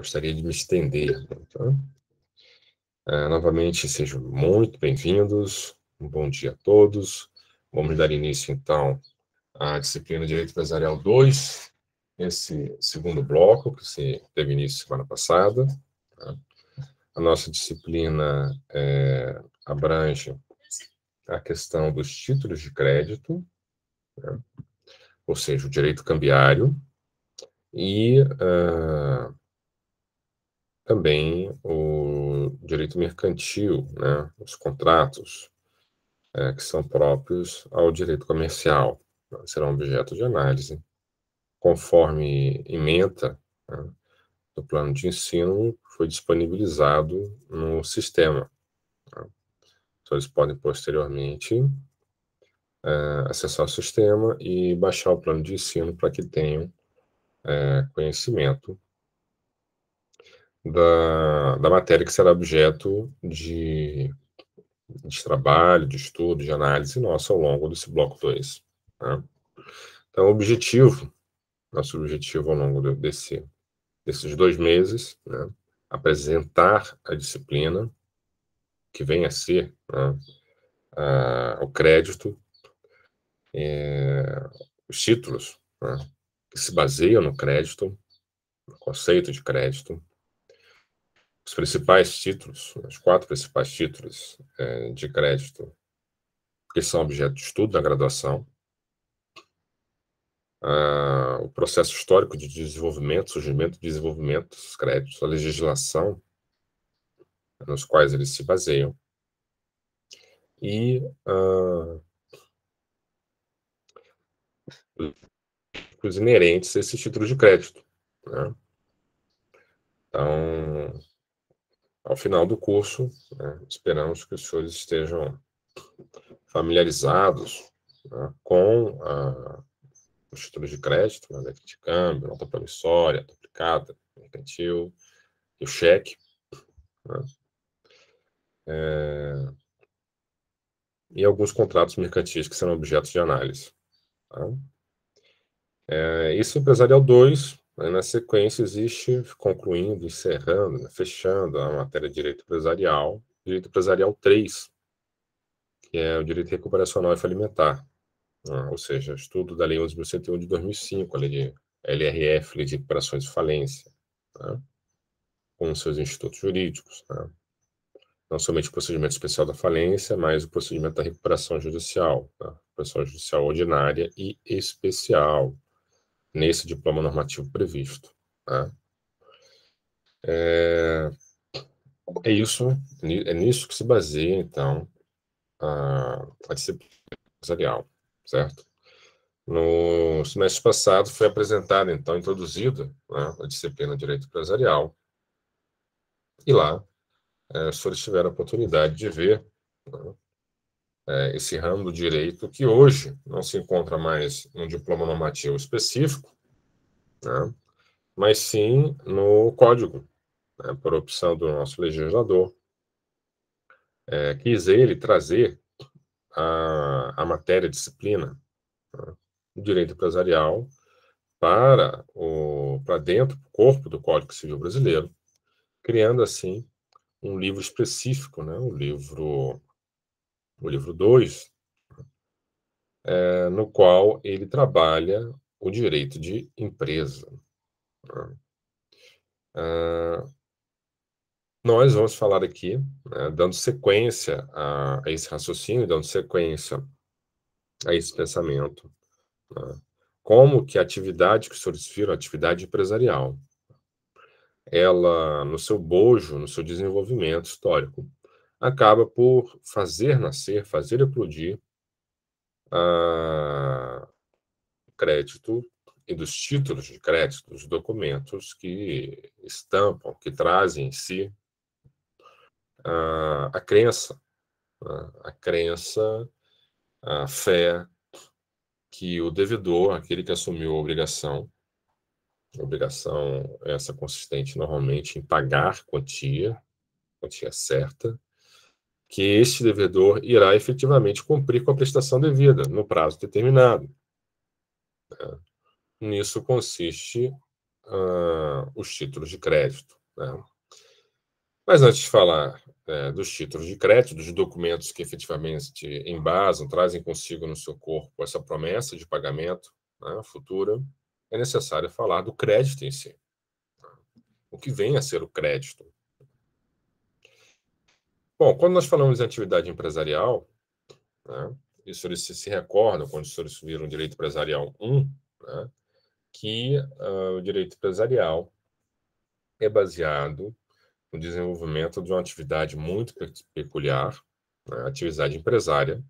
gostaria de me estender. Então. Ah, novamente, sejam muito bem-vindos, um bom dia a todos. Vamos dar início, então, à disciplina Direito Empresarial 2, esse segundo bloco que se teve início semana passada. Tá? A nossa disciplina é, abrange a questão dos títulos de crédito, né? ou seja, o direito cambiário, e ah, também o direito mercantil, né, os contratos é, que são próprios ao direito comercial, né, serão objeto de análise, conforme ementa né, do plano de ensino foi disponibilizado no sistema. Né. Então, eles podem posteriormente é, acessar o sistema e baixar o plano de ensino para que tenham é, conhecimento da, da matéria que será objeto de, de trabalho, de estudo, de análise nossa ao longo desse bloco 2. Né? Então, o objetivo, nosso objetivo ao longo desse, desses dois meses, né, apresentar a disciplina, que vem a ser né, o crédito, é, os títulos né, que se baseiam no crédito, no conceito de crédito, os principais títulos, os quatro principais títulos é, de crédito que são objeto de estudo da graduação, ah, o processo histórico de desenvolvimento, surgimento e desenvolvimento dos créditos, a legislação nos quais eles se baseiam, e ah, os inerentes a esses títulos de crédito. Né? Então, ao final do curso, né, esperamos que os senhores estejam familiarizados né, com a, os títulos de crédito, né, de câmbio, nota promissória, aplicada, mercantil e o cheque. Né, é, e alguns contratos mercantis que serão objetos de análise. Tá? É, isso empresarial 2, na sequência, existe, concluindo, encerrando, né, fechando a matéria de direito empresarial, direito empresarial 3, que é o direito recuperacional e falimentar, né, ou seja, estudo da Lei 11.101 de 2005, a Lei de LRF, Lei de Recuperações de Falência, né? com seus institutos jurídicos. Né? Não somente o procedimento especial da falência, mas o procedimento da recuperação judicial, né? recuperação judicial ordinária e especial nesse diploma normativo previsto. Né? É, é isso, é nisso que se baseia, então, a, a disciplina empresarial, certo? No semestre passado foi apresentada, então, introduzida né, a disciplina de Direito Empresarial, e lá é, os senhores tiveram a oportunidade de ver né, é, esse ramo do direito que hoje não se encontra mais no diploma normativo específico, né, mas sim no código, né, por opção do nosso legislador. É, quis ele trazer a, a matéria disciplina né, do direito empresarial para, o, para dentro do corpo do Código Civil Brasileiro, criando assim um livro específico, né, um livro o livro 2, é, no qual ele trabalha o direito de empresa. É, nós vamos falar aqui, né, dando sequência a, a, esse raciocínio, dando sequência a esse pensamento, né, como que a atividade que os senhor desfira, a atividade empresarial, ela, no seu bojo, no seu desenvolvimento histórico, acaba por fazer nascer, fazer eclodir a crédito e dos títulos de crédito, dos documentos que estampam, que trazem em si a, a crença, a, né? a crença, a fé que o devedor, aquele que assumiu a obrigação, a obrigação essa consistente normalmente em pagar quantia, quantia certa, que este devedor irá efetivamente cumprir com a prestação devida no prazo determinado. É. Nisso consiste uh, os títulos de crédito. Né? Mas antes de falar é, dos títulos de crédito, dos documentos que efetivamente embasam, trazem consigo no seu corpo essa promessa de pagamento né, futura, é necessário falar do crédito em si. O que vem a ser o crédito? Bom, quando nós falamos de atividade empresarial, né, os senhores se, se recordam, quando os senhores viram o direito empresarial 1, né, que uh, o direito empresarial é baseado no desenvolvimento de uma atividade muito peculiar, né, atividade empresária,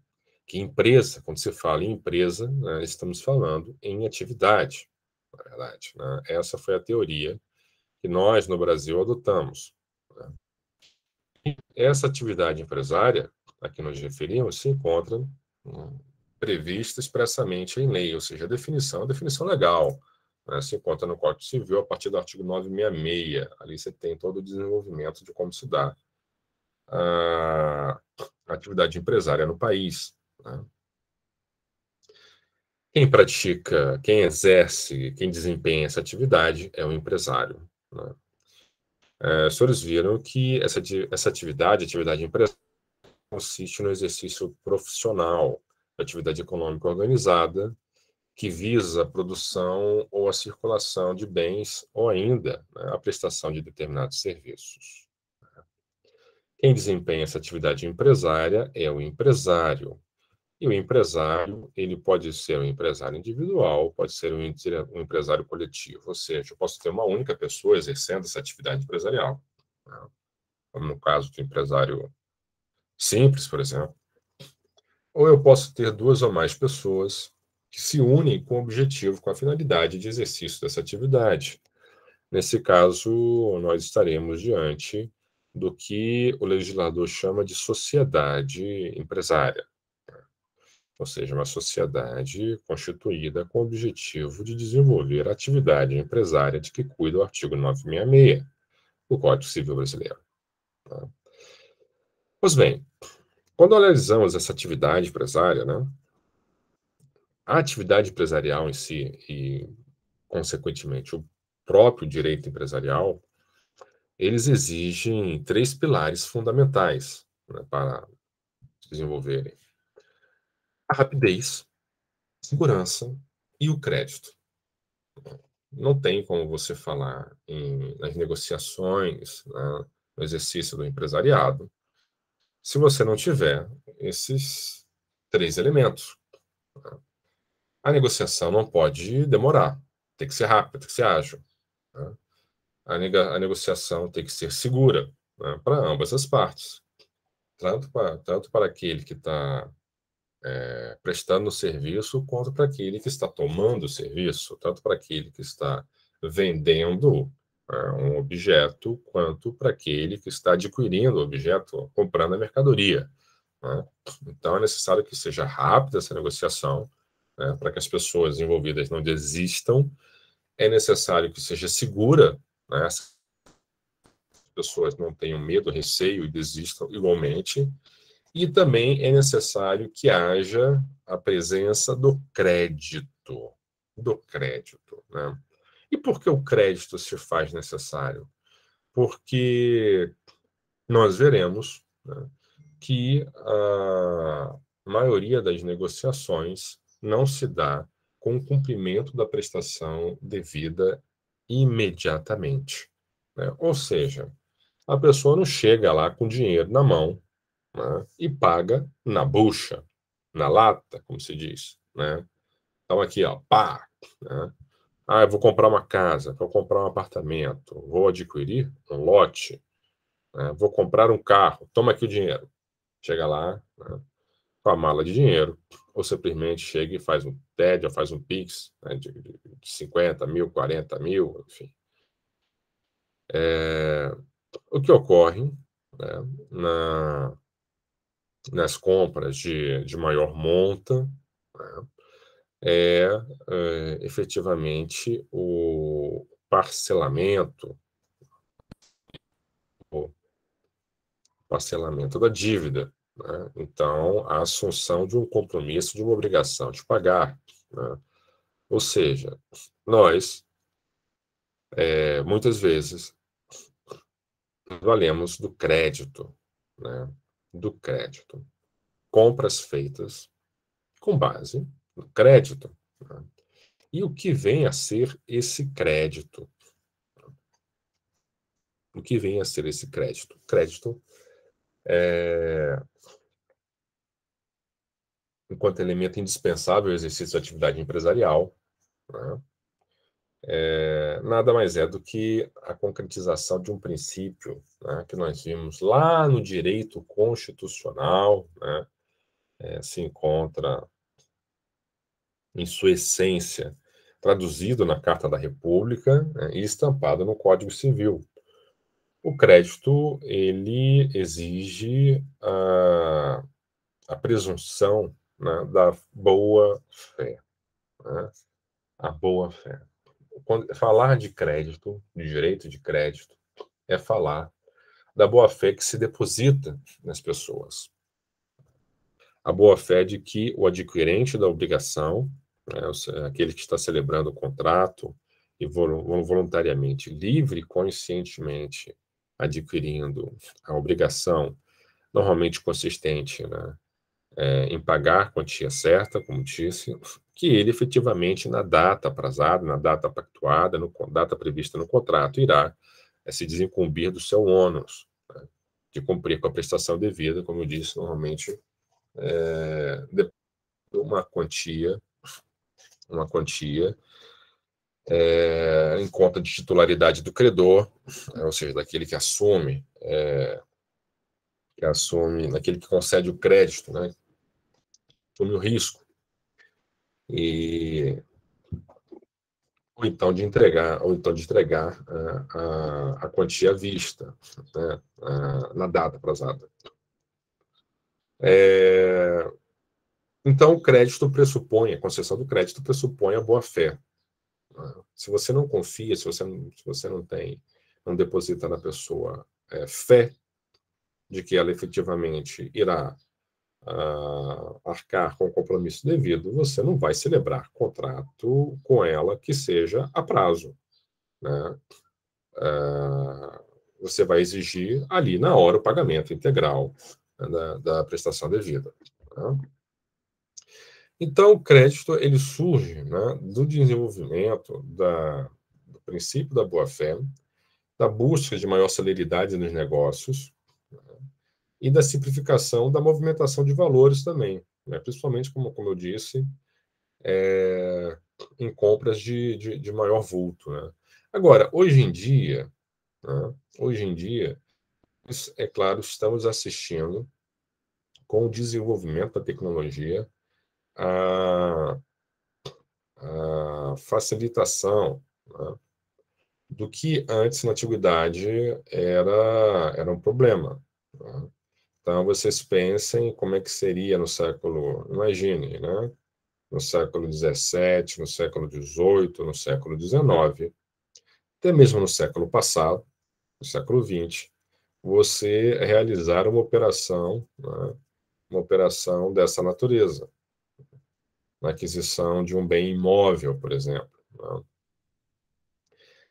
que empresa, quando se fala em empresa, né, estamos falando em atividade, na verdade. Né? Essa foi a teoria que nós, no Brasil, adotamos. Essa atividade empresária, a que nos referimos, se encontra né, prevista expressamente em lei, ou seja, a definição, é a definição legal. Né, se encontra no Código Civil a partir do artigo 966. Ali você tem todo o desenvolvimento de como se dá a atividade empresária no país. Né. Quem pratica, quem exerce, quem desempenha essa atividade é o empresário. Né. É, os senhores viram que essa, essa atividade, atividade empresarial, consiste no exercício profissional, atividade econômica organizada, que visa a produção ou a circulação de bens ou ainda né, a prestação de determinados serviços. Quem desempenha essa atividade empresária é o empresário, e o empresário, ele pode ser um empresário individual, pode ser um, um empresário coletivo, ou seja, eu posso ter uma única pessoa exercendo essa atividade empresarial. Né? Como no caso do empresário simples, por exemplo. Ou eu posso ter duas ou mais pessoas que se unem com o objetivo, com a finalidade de exercício dessa atividade. Nesse caso, nós estaremos diante do que o legislador chama de sociedade empresária ou seja, uma sociedade constituída com o objetivo de desenvolver a atividade empresária de que cuida o artigo 966 do Código Civil Brasileiro. Tá? Pois bem, quando analisamos essa atividade empresária, né, a atividade empresarial em si e, consequentemente, o próprio direito empresarial, eles exigem três pilares fundamentais né, para desenvolverem a rapidez, a segurança e o crédito. Não tem como você falar em, nas negociações, né, no exercício do empresariado, se você não tiver esses três elementos. A negociação não pode demorar, tem que ser rápida, tem que ser ágil. Né? A, nega, a, negociação tem que ser segura né, para ambas as partes, tanto para, tanto para aquele que está é, prestando serviço quanto para aquele que está tomando serviço, tanto para aquele que está vendendo é, um objeto, quanto para aquele que está adquirindo o objeto, comprando a mercadoria. Né? Então, é necessário que seja rápida essa negociação, né, para que as pessoas envolvidas não desistam. É necessário que seja segura, né, as pessoas não tenham medo, receio e desistam igualmente. E também é necessário que haja a presença do crédito. Do crédito. Né? E por que o crédito se faz necessário? Porque nós veremos né, que a maioria das negociações não se dá com o cumprimento da prestação devida imediatamente. Né? Ou seja, a pessoa não chega lá com dinheiro na mão né? e paga na bucha, na lata, como se diz. Né? Então, aqui, ó, pá. Né? Ah, eu vou comprar uma casa, vou comprar um apartamento, vou adquirir um lote, né? vou comprar um carro, toma aqui o dinheiro. Chega lá né? com a mala de dinheiro, ou simplesmente chega e faz um TED, ou faz um PIX né? de, de 50 mil, 40 mil, enfim. É... o que ocorre né, na, nas compras de, de maior monta né, é, é efetivamente o parcelamento o parcelamento da dívida. Né? Então, a assunção de um compromisso, de uma obrigação de pagar. Né? Ou seja, nós, é, muitas vezes, valemos do crédito. Né? do crédito. Compras feitas com base no crédito. Né? E o que vem a ser esse crédito? O que vem a ser esse crédito? Crédito é, enquanto elemento indispensável ao exercício da atividade empresarial, né? é, nada mais é do que a concretização de um princípio né, que nós vimos lá no direito constitucional, né, é, se encontra em sua essência traduzido na Carta da República né, e estampado no Código Civil. O crédito ele exige a, a presunção né, da boa fé, né, a boa fé quando, falar de crédito, de direito de crédito, é falar da boa-fé que se deposita nas pessoas. A boa-fé de que o adquirente da obrigação, né, aquele que está celebrando o contrato e voluntariamente, livre e conscientemente adquirindo a obrigação, normalmente consistente né, é, em pagar a quantia certa, como disse, que ele efetivamente, na data aprazada, na data pactuada, na data prevista no contrato, irá é, se desincumbir do seu ônus, né, de cumprir com a prestação devida, como eu disse, normalmente, é, uma quantia, uma quantia é, em conta de titularidade do credor, é, ou seja, daquele que assume, é, que assume, daquele que concede o crédito, né, sobre o risco. E ou então de entregar, ou então de entregar a, é, a, a quantia à vista, né, a, é, na data prazada É, então, o crédito pressupõe, a concessão do crédito pressupõe a boa-fé. É, se você não confia, se você, se você não tem, não deposita na pessoa é, fé de que ela efetivamente irá uh, arcar com o compromisso devido, você não vai celebrar contrato com ela que seja a prazo. Né? Uh, você vai exigir ali na hora o pagamento integral né, da, da prestação devida. Né? Então, o crédito ele surge né, do desenvolvimento da, do princípio da boa-fé, da busca de maior celeridade nos negócios, né, e da simplificação da movimentação de valores também, né? principalmente, como, como eu disse, é, em compras de, de, de maior vulto. Né? Agora, hoje em dia, né? hoje em dia, é claro, estamos assistindo com o desenvolvimento da tecnologia a, a facilitação né? do que antes na antiguidade era, era um problema. Né? Então, vocês pensem como é que seria no século, imagine, né? No século XVII, no século XVIII, no século XIX, até mesmo no século passado, no século XX, você realizar uma operação, né? uma operação dessa natureza, na aquisição de um bem imóvel, por exemplo. Né?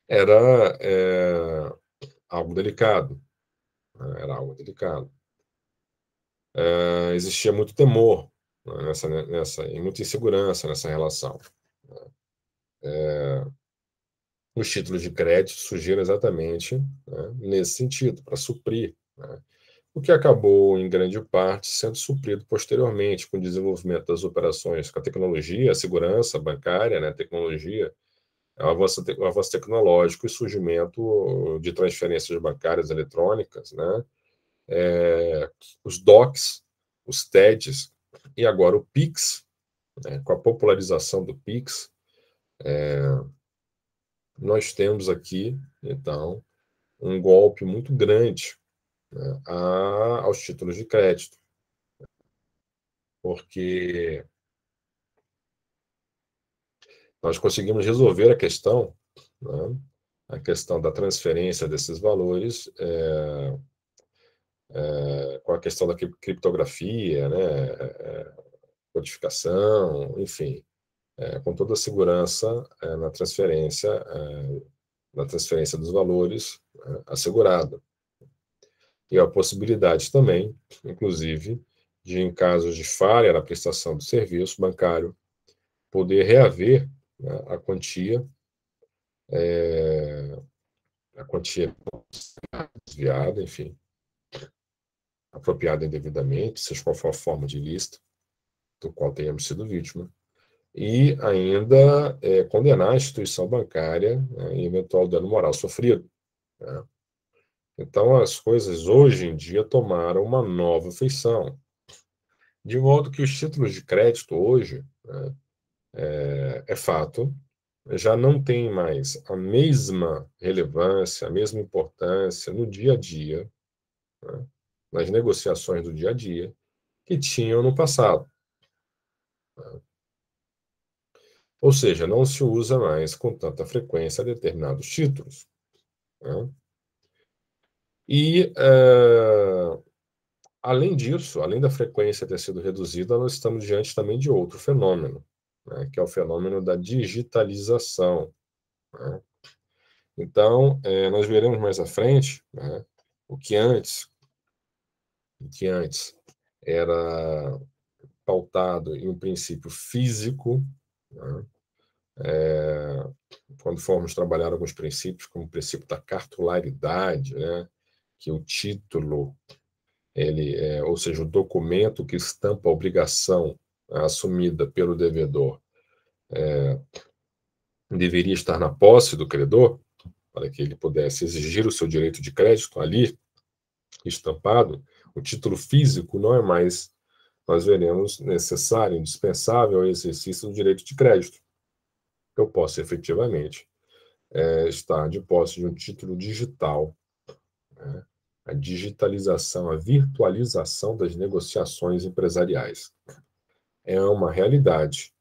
Era é, algo delicado, né? era algo delicado é, existia muito temor né, nessa, né, nessa, e muita insegurança nessa relação. É, os títulos de crédito surgiram exatamente né, nesse sentido, para suprir, né, o que acabou, em grande parte, sendo suprido posteriormente com o desenvolvimento das operações, com a tecnologia, a segurança bancária, né, tecnologia, o avanço, o avanço tecnológico e surgimento de transferências bancárias eletrônicas, né, é, os DOCs, os TEDs e agora o PIX, né, com a popularização do PIX, é, nós temos aqui, então, um golpe muito grande né, a, aos títulos de crédito. Porque nós conseguimos resolver a questão, né, a questão da transferência desses valores é, é, com a questão da criptografia, né, eh, codificação, enfim, é, com toda a segurança é, na transferência, na transferência dos valores assegurada E a possibilidade também, inclusive, de em casos de falha na prestação do serviço bancário, poder reaver né, a quantia a quantia desviada, enfim, apropriada indevidamente, seja qual for a forma de ilícito do qual tenhamos sido vítima, e ainda é, condenar a instituição bancária né, em eventual dano moral sofrido. Né. Então, as coisas hoje em dia tomaram uma nova feição, de modo que os títulos de crédito hoje, né, é, é fato, já não tem mais a mesma relevância, a mesma importância no dia a dia né, nas negociações do dia a dia que tinham no passado. Ou seja, não se usa mais com tanta frequência determinados títulos. Né? E, uh, além disso, além da frequência ter sido reduzida, nós estamos diante também de outro fenômeno, né? que é o fenômeno da digitalização. Né? Então, eh, nós veremos mais à frente né, o que antes que antes era pautado em um princípio físico, né? é, quando formos trabalhar alguns princípios, como o princípio da cartularidade, né? que o título, ele, é, ou seja, o documento que estampa a obrigação né, assumida pelo devedor, é, deveria estar na posse do credor, para que ele pudesse exigir o seu direito de crédito ali, estampado, o título físico não é mais, nós veremos, necessário, indispensável ao exercício do direito de crédito. Eu posso efetivamente é, estar de posse de um título digital. Né? A digitalização, a virtualização das negociações empresariais é uma realidade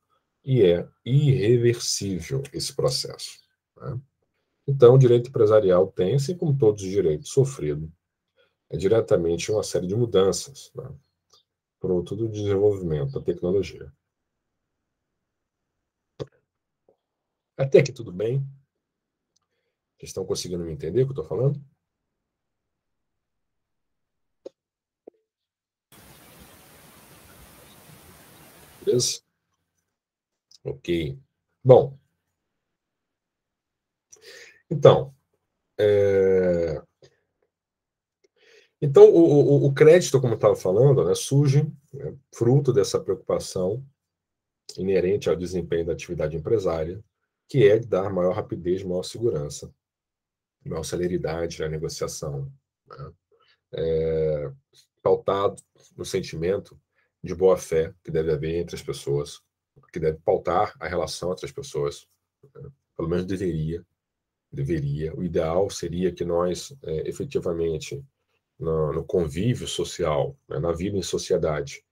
e é irreversível esse processo. Né? Então, o direito empresarial tem, assim como todos os direitos, sofrido é diretamente uma série de mudanças né, fruto do desenvolvimento da tecnologia. Até que tudo bem? Vocês estão conseguindo me entender o que eu estou falando? Beleza? Ok. Bom, então, é, então, o, o, o crédito, como eu estava falando, né, surge né, fruto dessa preocupação inerente ao desempenho da atividade empresária, que é dar maior rapidez, maior segurança, maior celeridade na negociação. Né? É, pautado no sentimento de boa-fé que deve haver entre as pessoas, que deve pautar a relação entre as pessoas. Né? Pelo menos deveria, deveria. O ideal seria que nós é, efetivamente no, no convívio social, né, na vida em sociedade,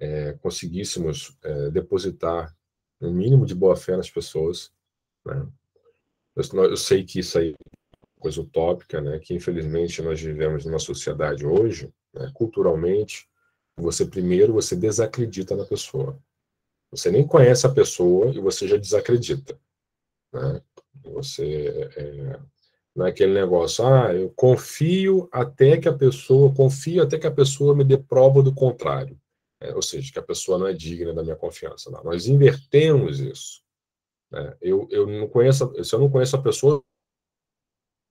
é, conseguíssemos é, depositar um mínimo de boa-fé nas pessoas. Né? Eu, eu, sei que isso aí é coisa utópica, né, que infelizmente nós vivemos numa sociedade hoje, né, culturalmente, você primeiro você desacredita na pessoa. Você nem conhece a pessoa e você já desacredita. Né? Você é, é naquele negócio. Ah, eu confio até que a pessoa, confio até que a pessoa me dê prova do contrário. É, ou seja, que a pessoa não é digna da minha confiança. Não. Nós invertemos isso. Né? Eu, eu não conheço, se eu não conheço a pessoa,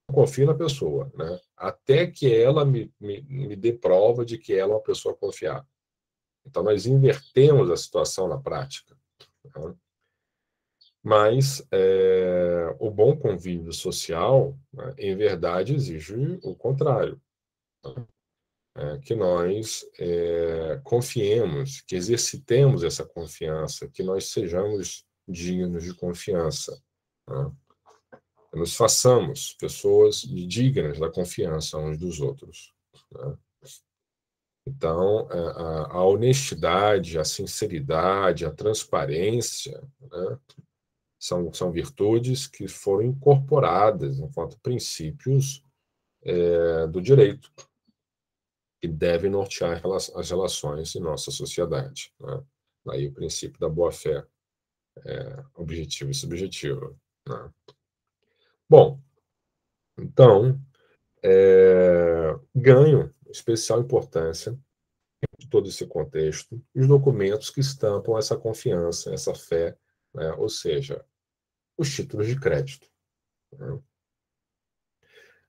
eu confio na pessoa, né? até que ela me, me, me dê prova de que ela é uma pessoa confiável. Então, nós invertemos a situação na prática. Né? Mas é, o bom convívio social, né, em verdade, exige o contrário. Né? É, que nós é, confiemos, que exercitemos essa confiança, que nós sejamos dignos de confiança. Né? Nos façamos pessoas dignas da confiança uns dos outros. Né? Então, a, a, honestidade, a sinceridade, a transparência, né? São, são virtudes que foram incorporadas enquanto princípios é, do direito, que devem nortear as relações em nossa sociedade. Né? Daí o princípio da boa-fé é, objetiva e subjetiva. Né? Bom, então, é, ganham especial importância em todo esse contexto os documentos que estampam essa confiança, essa fé, né? ou seja, os títulos de crédito. Né?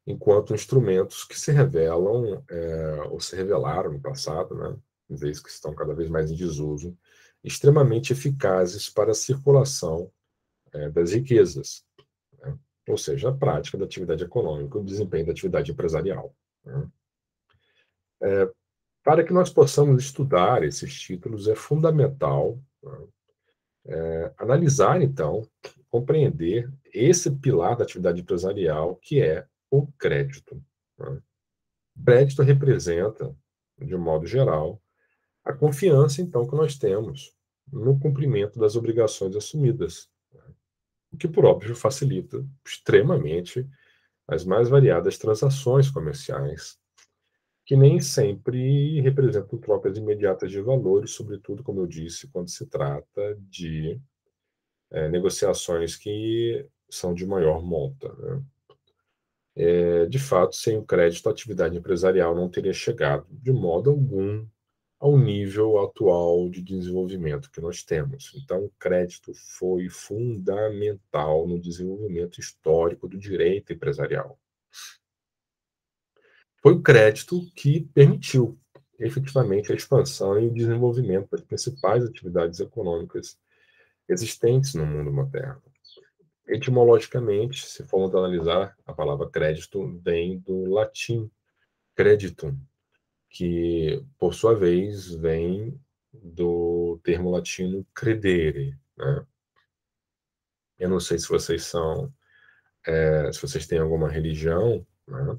Enquanto instrumentos que se revelam, é, ou se revelaram no passado, né? vez que estão cada vez mais em desuso, extremamente eficazes para a circulação é, das riquezas, né? ou seja, a prática da atividade econômica, o desempenho da atividade empresarial. Né? É, para que nós possamos estudar esses títulos, é fundamental né? é, analisar, então, compreender esse pilar da atividade empresarial, que é o crédito. Né? Crédito representa, de modo geral, a confiança, então, que nós temos no cumprimento das obrigações assumidas, né? o que, por óbvio, facilita extremamente as mais variadas transações comerciais, que nem sempre representam trocas imediatas de valores, sobretudo, como eu disse, quando se trata de é, negociações que são de maior monta. Né? É, de fato, sem o crédito, a atividade empresarial não teria chegado de modo algum ao nível atual de desenvolvimento que nós temos. Então, o crédito foi fundamental no desenvolvimento histórico do direito empresarial. Foi o crédito que permitiu efetivamente a expansão e o desenvolvimento das principais atividades econômicas existentes no mundo moderno. Etimologicamente, se formos analisar, a palavra crédito vem do latim creditum, que, por sua vez, vem do termo latino credere. Né? Eu não sei se vocês são, é, se vocês têm alguma religião, né?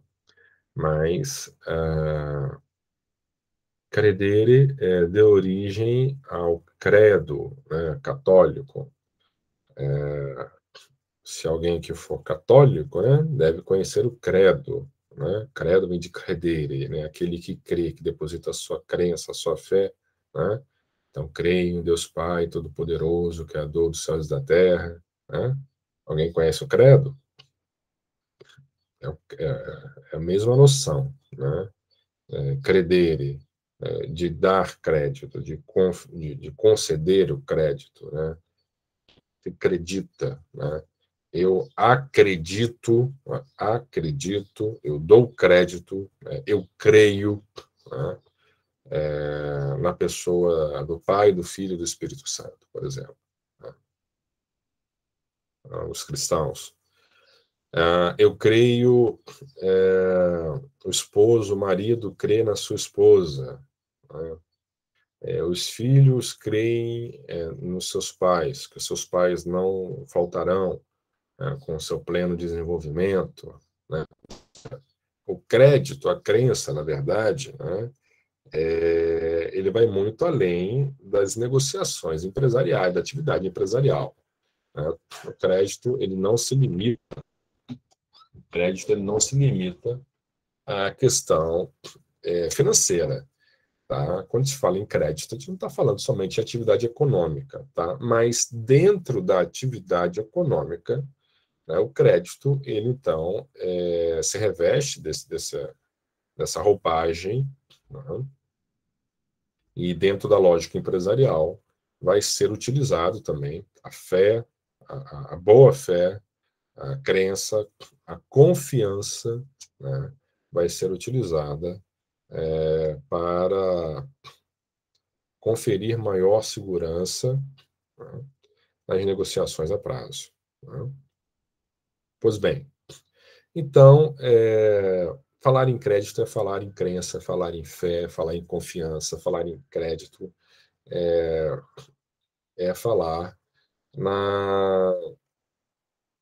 mas uh, credere é, deu origem ao credo né, católico. É, se alguém que for católico, né, deve conhecer o credo. Né? Credo vem de credere, né? aquele que crê, que deposita a sua crença, a sua fé. Né? Então, creio em Deus Pai Todo-Poderoso, Criador dos céus e da terra. Né? Alguém conhece o credo? É, é, é a mesma noção. Né? É, credere, eh, de dar crédito, de, de, conceder o crédito, né? Acredita, né? Eu acredito, acredito, eu dou crédito, né, eu creio né? é, na pessoa do Pai, do Filho e do Espírito Santo, por exemplo. Né. Ah, os cristãos. Ah, eu creio, eh, o esposo, o marido crê na sua esposa, né? É, os filhos creem é, nos seus pais, que os seus pais não faltarão é, com o seu pleno desenvolvimento. Né? O crédito, a crença, na verdade, né, é, ele vai muito além das negociações empresariais, da atividade empresarial. Né? O crédito ele não se limita, o crédito ele não se limita à questão é, financeira. Tá? Quando se fala em crédito, a gente não está falando somente de atividade econômica, tá? mas dentro da atividade econômica, né, o crédito, ele então é, se reveste desse, dessa, dessa roupagem, né? e dentro da lógica empresarial, vai ser utilizado também a fé, a, a boa fé, a crença, a confiança, né? vai ser utilizada é, para conferir maior segurança né, nas negociações a prazo. Né? Pois bem, então, é, falar em crédito é falar em crença, falar em fé, falar em confiança, falar em crédito, é, é falar na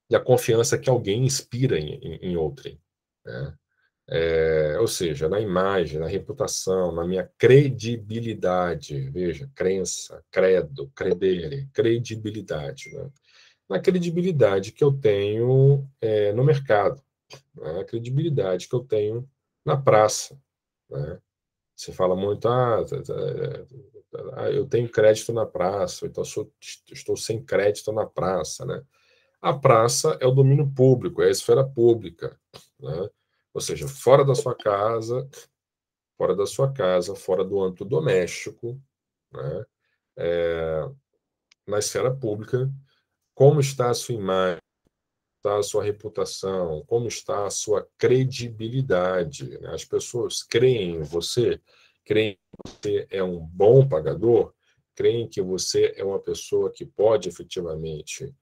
e a confiança que alguém inspira em, em, em outrem. Né? É, ou seja, na imagem, na reputação, na minha credibilidade, veja, crença, credo, credere, credibilidade, né? na credibilidade que eu tenho é, no mercado, na né? credibilidade que eu tenho na praça. Né? Você fala muito, ah, tá, tá, é, ah eu tenho crédito na praça, então sou, estou sem crédito na praça. Né? A praça é o domínio público, é a esfera pública. Né? Ou seja, fora da sua casa, fora da sua casa, fora do âmbito doméstico, né? é, na esfera pública, como está a sua imagem, está a sua reputação, como está a sua credibilidade. Né? As pessoas creem em você, creem que você é um bom pagador, creem que você é uma pessoa que pode efetivamente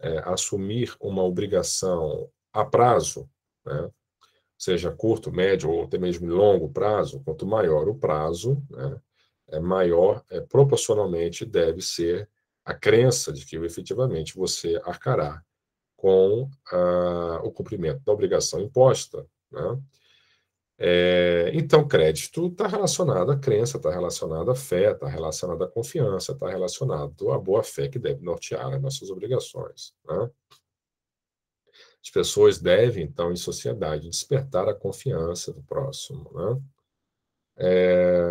é, assumir uma obrigação a prazo, né? seja curto, médio ou até mesmo longo prazo, quanto maior o prazo, né, é maior, é, proporcionalmente deve ser a crença de que efetivamente você arcará com a, o cumprimento da obrigação imposta. Né? É, então, crédito está relacionado à crença, está relacionado à fé, está relacionado à confiança, está relacionado à boa-fé que deve nortear as nossas obrigações. Né? As pessoas devem, então, em sociedade, despertar a confiança do próximo. Né? É...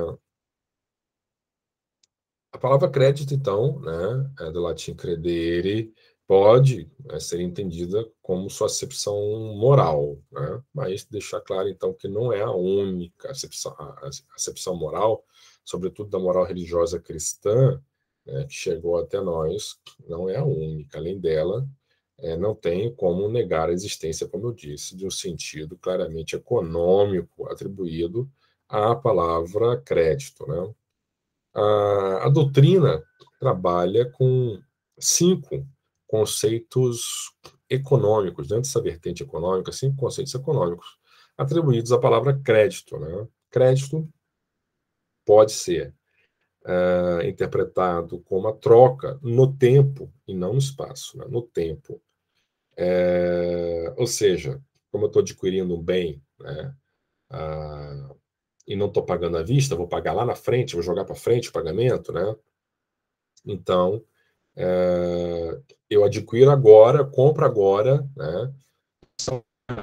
A palavra crédito, então, né, é do latim credere, pode é, ser entendida como sua acepção moral, né? mas deixar claro, então, que não é a única acepção, a acepção moral, sobretudo da moral religiosa cristã, né, que chegou até nós, não é a única. Além dela, é, não tem como negar a existência, como eu disse, de um sentido claramente econômico atribuído à palavra crédito. Né? A, a doutrina trabalha com cinco conceitos econômicos, dentro dessa vertente econômica, cinco conceitos econômicos atribuídos à palavra crédito. Né? Crédito pode ser uh, interpretado como a troca no tempo e não no espaço, né? no tempo é, ou seja, como eu estou adquirindo um bem né, a, ah, e não estou pagando à vista, vou pagar lá na frente, vou jogar para frente o pagamento, né? Então, é, eu adquiro agora, compro agora, né?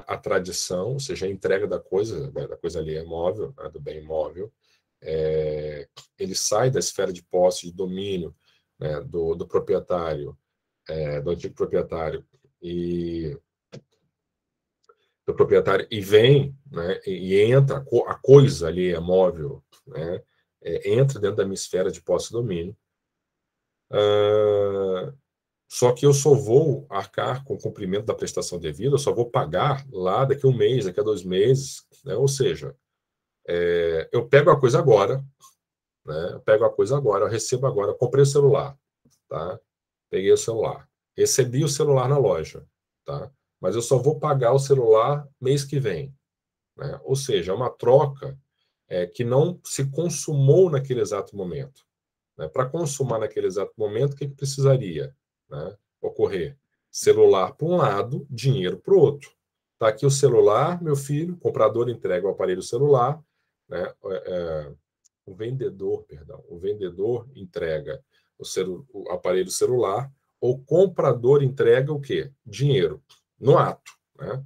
A tradição, ou seja, a entrega da coisa, né, da coisa ali é móvel, né, do bem imóvel, é, ele sai da esfera de posse, de domínio né, do, do proprietário, é, do antigo proprietário, e do proprietário e vem, né, e entra, a coisa ali é móvel, né, é, entra dentro da minha esfera de posse e domínio. Uh, só que eu só vou arcar com o cumprimento da prestação devida, eu só vou pagar lá daqui a um mês, daqui a dois meses, né, ou seja, é, eu pego a coisa agora, né, eu pego a coisa agora, eu recebo agora, eu comprei o celular, tá? Peguei o celular. Recebi o celular na loja, tá? Mas eu só vou pagar o celular mês que vem. Né? Ou seja, é uma troca é, que não se consumou naquele exato momento. Né? Para consumar naquele exato momento, o que, que precisaria né? ocorrer? Celular para um lado, dinheiro para o outro. Está aqui o celular, meu filho, o comprador entrega o aparelho celular, né? É, é, o vendedor, perdão, o vendedor entrega o, celu, o aparelho celular, o comprador entrega o quê? Dinheiro, no ato. Né?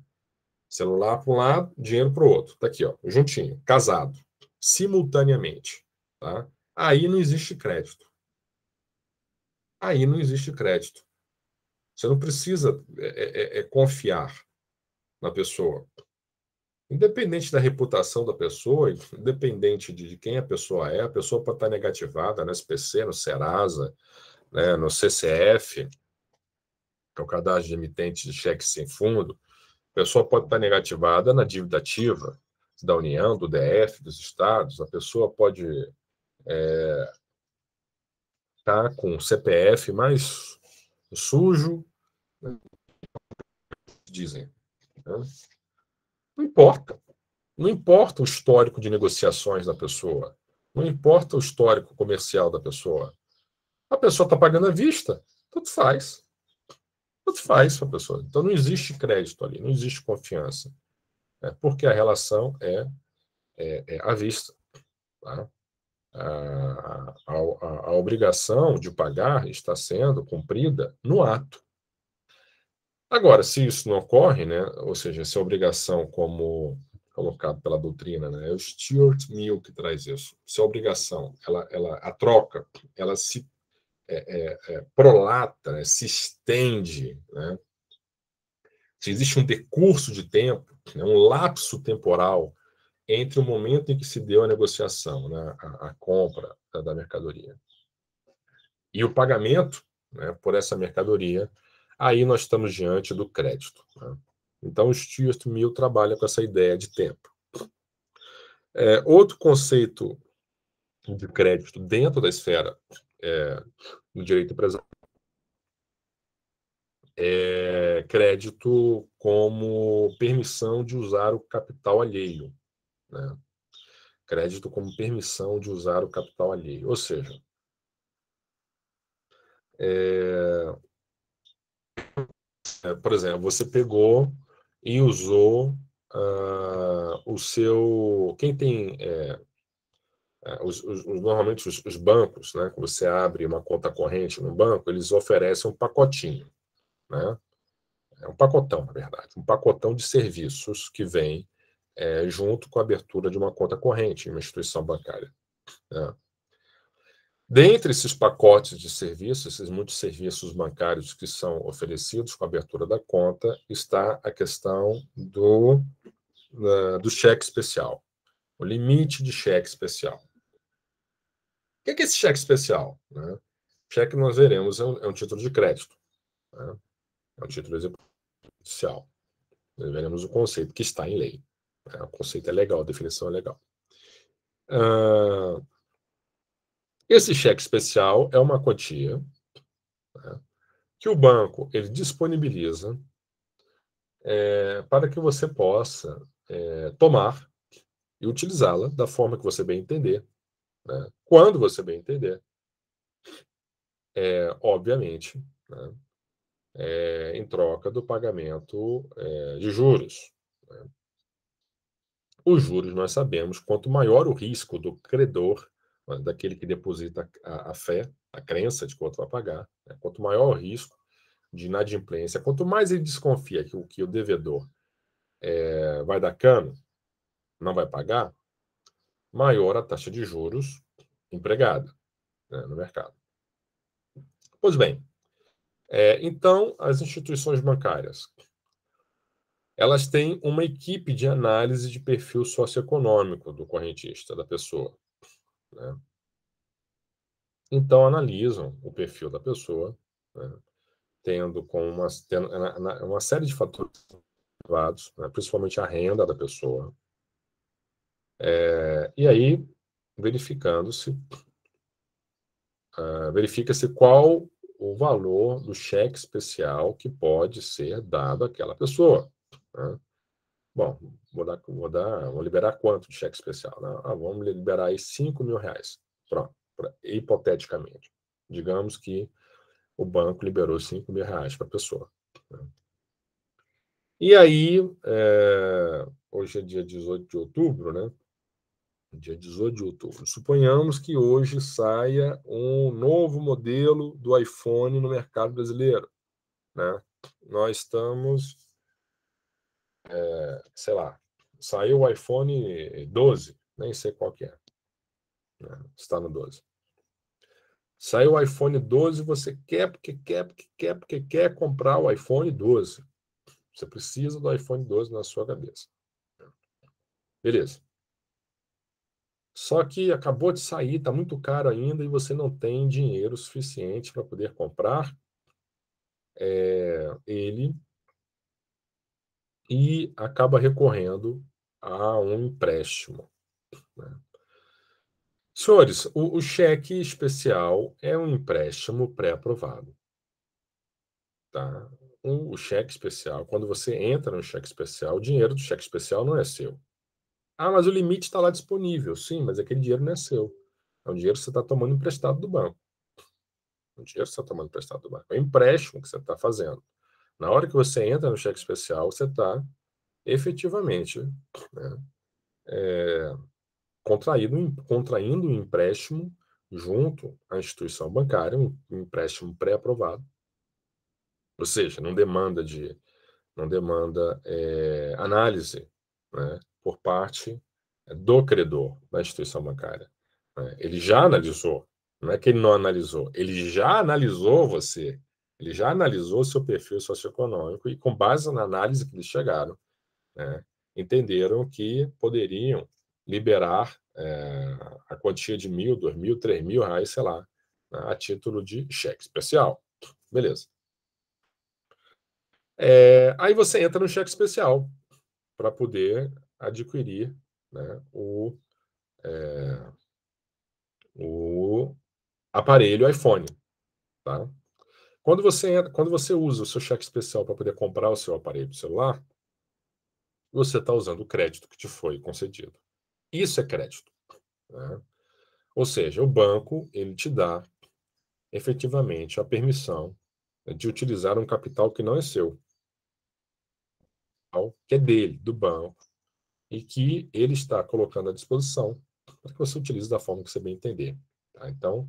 Celular para um lado, dinheiro para o outro. Está aqui, ó, juntinho, casado, simultaneamente. Tá? Aí não existe crédito. Aí não existe crédito. Você não precisa é, é, é, é confiar na pessoa. Independente da reputação da pessoa, independente de, de quem a pessoa é, a pessoa pode estar negativada no SPC, no Serasa, né, no CCF, que é o cadastro de emitentes de cheques sem fundo, a pessoa pode estar negativada na dívida ativa da União, do DF, dos estados, a pessoa pode estar é, tá com CPF mais sujo, né, dizem. Né? Não importa. Não importa o histórico de negociações da pessoa. Não importa o histórico comercial da pessoa. A pessoa está pagando à vista, tanto faz. Tanto faz para a pessoa. Então não existe crédito ali, não existe confiança. Né? Porque a relação é, é, é à vista. Tá? A, a, a, obrigação de pagar está sendo cumprida no ato. Agora, se isso não ocorre, né, ou seja, se a obrigação, como colocado pela doutrina, né, é o Stuart Mill que traz isso, se a obrigação, ela, ela, a troca, ela se é, é, é, prolata, né? se estende, né? se existe um decurso de tempo, né? um lapso temporal entre o momento em que se deu a negociação, né? a, a compra da, da, mercadoria, e o pagamento né? por essa mercadoria, aí nós estamos diante do crédito. Né. Então, o Stuart Mill trabalha com essa ideia de tempo. É, outro conceito de crédito dentro da esfera é, do direito empresarial, é, crédito como permissão de usar o capital alheio. Né? Crédito como permissão de usar o capital alheio. Ou seja, é, é por exemplo, você pegou e usou uh, o seu. Quem tem é, é, os, os, normalmente os, os, bancos, né, quando você abre uma conta corrente no banco, eles oferecem um pacotinho, né? É um pacotão, na verdade, um pacotão de serviços que vem é, junto com a abertura de uma conta corrente em uma instituição bancária. Né? Dentre esses pacotes de serviços, esses muitos serviços bancários que são oferecidos com a abertura da conta, está a questão do, né, do cheque especial, o limite de cheque especial que é esse cheque especial? Né? Cheque, nós veremos, é um, é um título de crédito. Né? É um título especial. Nós veremos o conceito que está em lei. Né? O conceito é legal, a definição é legal. Uh, esse cheque especial é uma quantia né, que o banco ele disponibiliza é, para que você possa é, tomar e utilizá-la da forma que você bem entender, né? Quando você bem entender. É, obviamente, né? é, em troca do pagamento é, de juros. Né? Os juros, nós sabemos, quanto maior o risco do credor, né, daquele que deposita a, a, fé, a crença de quanto vai pagar, né, quanto maior o risco de inadimplência, quanto mais ele desconfia que o, que o devedor é, vai dar cano, não vai pagar, maior a taxa de juros empregada né, no mercado. Pois bem, é, então as instituições bancárias elas têm uma equipe de análise de perfil socioeconômico do correntista, da pessoa. Né? Então, analisam o perfil da pessoa, né? tendo com uma, tendo uma série de fatores né? principalmente a renda da pessoa, é, e aí, verificando-se, uh, verifica-se qual o valor do cheque especial que pode ser dado àquela pessoa. Né? Bom, vou dar, vou dar, vou liberar quanto de cheque especial? Né? Ah, vamos liberar aí 5 mil reais, pronto, pra, hipoteticamente. Digamos que o banco liberou 5 mil reais para a pessoa. Né? E aí, é, hoje é dia 18 de outubro, né? dia 18 de outubro. Suponhamos que hoje saia um novo modelo do iPhone no mercado brasileiro. Né? Nós estamos, é, sei lá, saiu o iPhone 12, nem sei qual que é. Né? Está no 12. Saiu o iPhone 12, você quer, porque quer, porque quer, porque quer comprar o iPhone 12. Você precisa do iPhone 12 na sua cabeça. Né? Beleza. Só que acabou de sair, está muito caro ainda e você não tem dinheiro suficiente para poder comprar é, ele e acaba recorrendo a um empréstimo. Né? Senhores, o, o, cheque especial é um empréstimo pré-aprovado. Tá? O, o cheque especial, quando você entra no cheque especial, o dinheiro do cheque especial não é seu. Ah, mas o limite está lá disponível. Sim, mas aquele dinheiro não é seu. É um dinheiro que você está tomando emprestado do banco. É um dinheiro que você está tomando emprestado do banco. É um empréstimo que você está fazendo. Na hora que você entra no cheque especial, você está efetivamente né, é, contraindo um empréstimo junto à instituição bancária, um empréstimo pré-aprovado. Ou seja, não demanda de não demanda é, análise né, por parte é, do credor da instituição bancária. Né? Ele já analisou, não é que ele não analisou, ele já analisou você, ele já analisou seu perfil socioeconômico e, com base na análise que eles chegaram, né, entenderam que poderiam liberar é, a quantia de mil, dois mil, três mil reais, sei lá, né, a título de cheque especial. Beleza. É, aí você entra no cheque especial para poder adquirir né, o, é, o aparelho iPhone. Tá? Quando, você, entra, quando você usa o seu cheque especial para poder comprar o seu aparelho celular, você está usando o crédito que te foi concedido. Isso é crédito. Né? Ou seja, o banco ele te dá efetivamente a permissão de utilizar um capital que não é seu, que é dele, do banco, e que ele está colocando à disposição para que você utilize da forma que você bem entender. Tá? Então,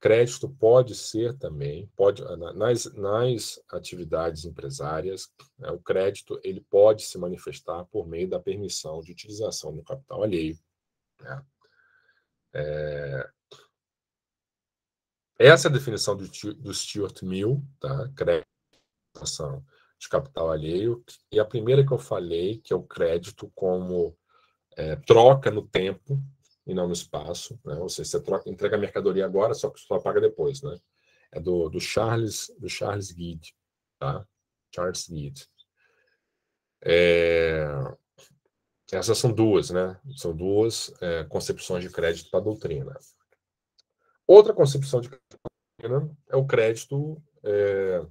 crédito pode ser também, pode nas, nas atividades empresárias, né, o crédito ele pode se manifestar por meio da permissão de utilização do capital alheio. Né? É, essa é a definição do, do Stuart Mill, tá? crédito de capital alheio, e a primeira que eu falei, que é o crédito como é, troca no tempo e não no espaço, né? ou seja, você troca, entrega a mercadoria agora, só que só paga depois, né? É do, do Charles do Charles Guide, tá? Charles Guide. É... Essas são duas, né? São duas é, concepções de crédito a doutrina. Outra concepção de crédito é o crédito é,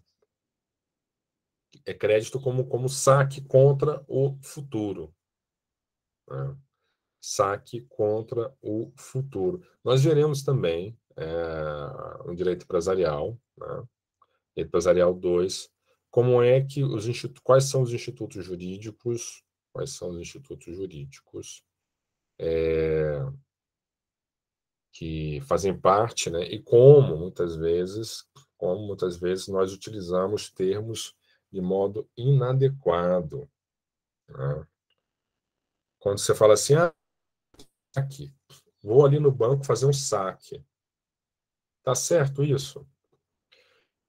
é crédito como, como saque contra o futuro. Né? Saque contra o futuro. Nós veremos também é, um direito empresarial, né? direito empresarial 2, como é que os institutos, quais são os institutos jurídicos, quais são os institutos jurídicos é, que fazem parte, né? E como muitas vezes, como muitas vezes nós utilizamos termos de modo inadequado. Né? Quando você fala assim, ah, aqui, vou ali no banco fazer um saque. Tá certo isso?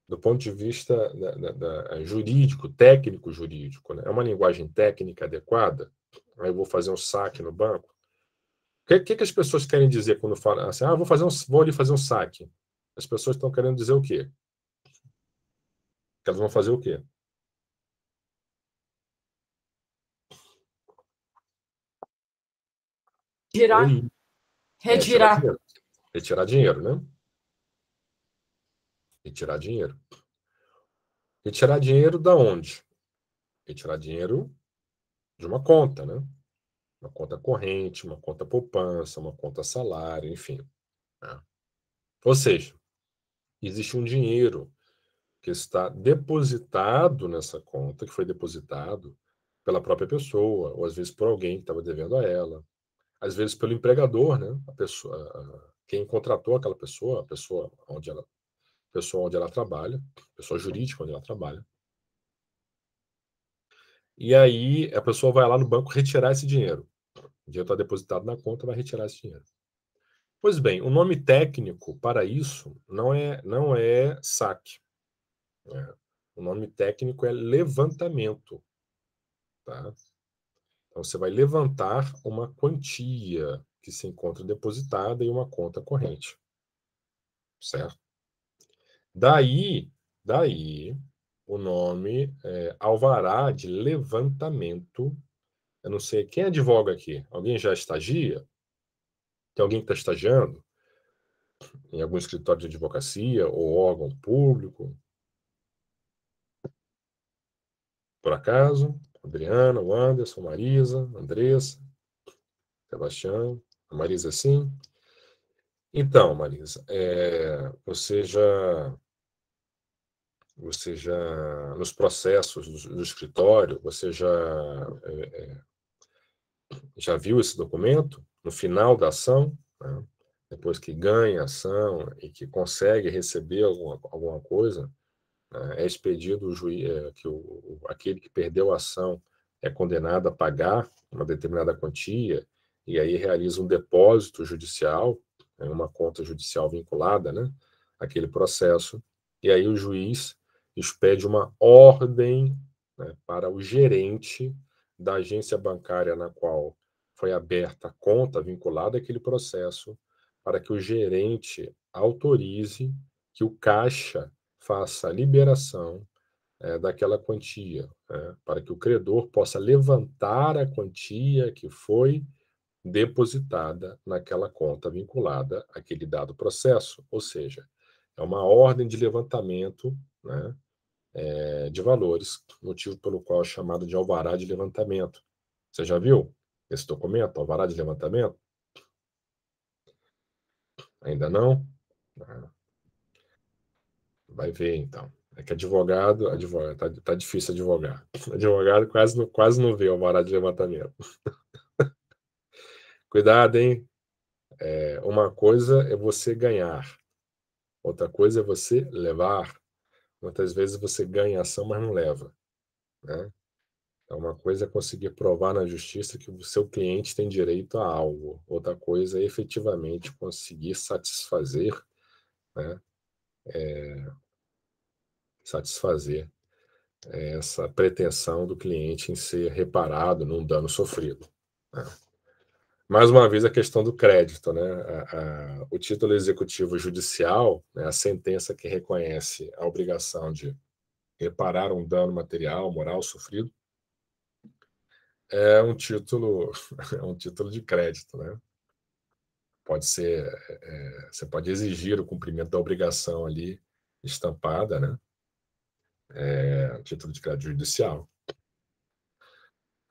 Do ponto de vista da, da, da, é jurídico, técnico jurídico, né? é uma linguagem técnica adequada? Aí eu vou fazer um saque no banco? O que, que, que, as pessoas querem dizer quando falam assim, ah, vou, fazer um, vou ali fazer um saque? As pessoas estão querendo dizer o quê? Elas vão fazer o quê? Girar. Retirar. Uhum. É, dinheiro. Retirar dinheiro, né? Retirar dinheiro. Retirar dinheiro da onde? Retirar dinheiro de uma conta, né? Uma conta corrente, uma conta poupança, uma conta salário, enfim. Né? Ou seja, existe um dinheiro que está depositado nessa conta, que foi depositado pela própria pessoa, ou às vezes por alguém que estava devendo a ela, às vezes pelo empregador, né? A pessoa, quem contratou aquela pessoa, a pessoa onde ela, pessoa onde ela trabalha, pessoa jurídica onde ela trabalha. E aí a pessoa vai lá no banco retirar esse dinheiro. O dinheiro está depositado na conta, vai retirar esse dinheiro. Pois bem, o nome técnico para isso não é não é saque. Né? O nome técnico é levantamento. Tá? Então, você vai levantar uma quantia que se encontra depositada em uma conta corrente. Certo? Daí, daí o nome é, alvará de levantamento. Eu não sei quem advoga aqui. Alguém já estagia? Tem alguém que está estagiando em algum escritório de advocacia ou órgão público? Por acaso? Adriana, o Anderson, Marisa, Andressa, Sebastião. A Marisa, sim. Então, Marisa, é, você já. Você já. Nos processos do, do escritório, você já. É, é já viu esse documento? No final da ação, né, depois que ganha a ação e que consegue receber alguma, alguma coisa, né, é expedido o juiz, é, que o, aquele que perdeu a ação é condenado a pagar uma determinada quantia e aí realiza um depósito judicial, em né, uma conta judicial vinculada, né, aquele processo, e aí o juiz expede uma ordem né, para o gerente da agência bancária na qual foi aberta a conta vinculada àquele processo, para que o gerente autorize que o caixa faça a liberação é, daquela quantia, né, para que o credor possa levantar a quantia que foi depositada naquela conta vinculada àquele dado processo, ou seja, é uma ordem de levantamento né, é, de valores, motivo pelo qual é chamado de alvará de levantamento. Você já viu esse documento, alvará de levantamento? Ainda não? Não. Ah vai ver então. É que advogado, advogado, tá, tá difícil advogar. Advogado quase, não, quase não vê alvará de levantamento. Cuidado, hein? É, uma coisa é você ganhar, outra coisa é você levar. Muitas vezes você ganha ação, mas não leva. Né? Então, uma coisa é conseguir provar na justiça que o seu cliente tem direito a algo, outra coisa é efetivamente conseguir satisfazer né? É, satisfazer eh, essa pretensão do cliente em ser reparado num dano sofrido. Né? Mais uma vez, a questão do crédito. Né? A, a, o título executivo judicial, né, a sentença que reconhece a obrigação de reparar um dano material, moral sofrido, é um título, é um título de crédito. Né? Pode ser, é, é, você pode exigir o cumprimento da obrigação ali estampada, né? é, título de crédito judicial.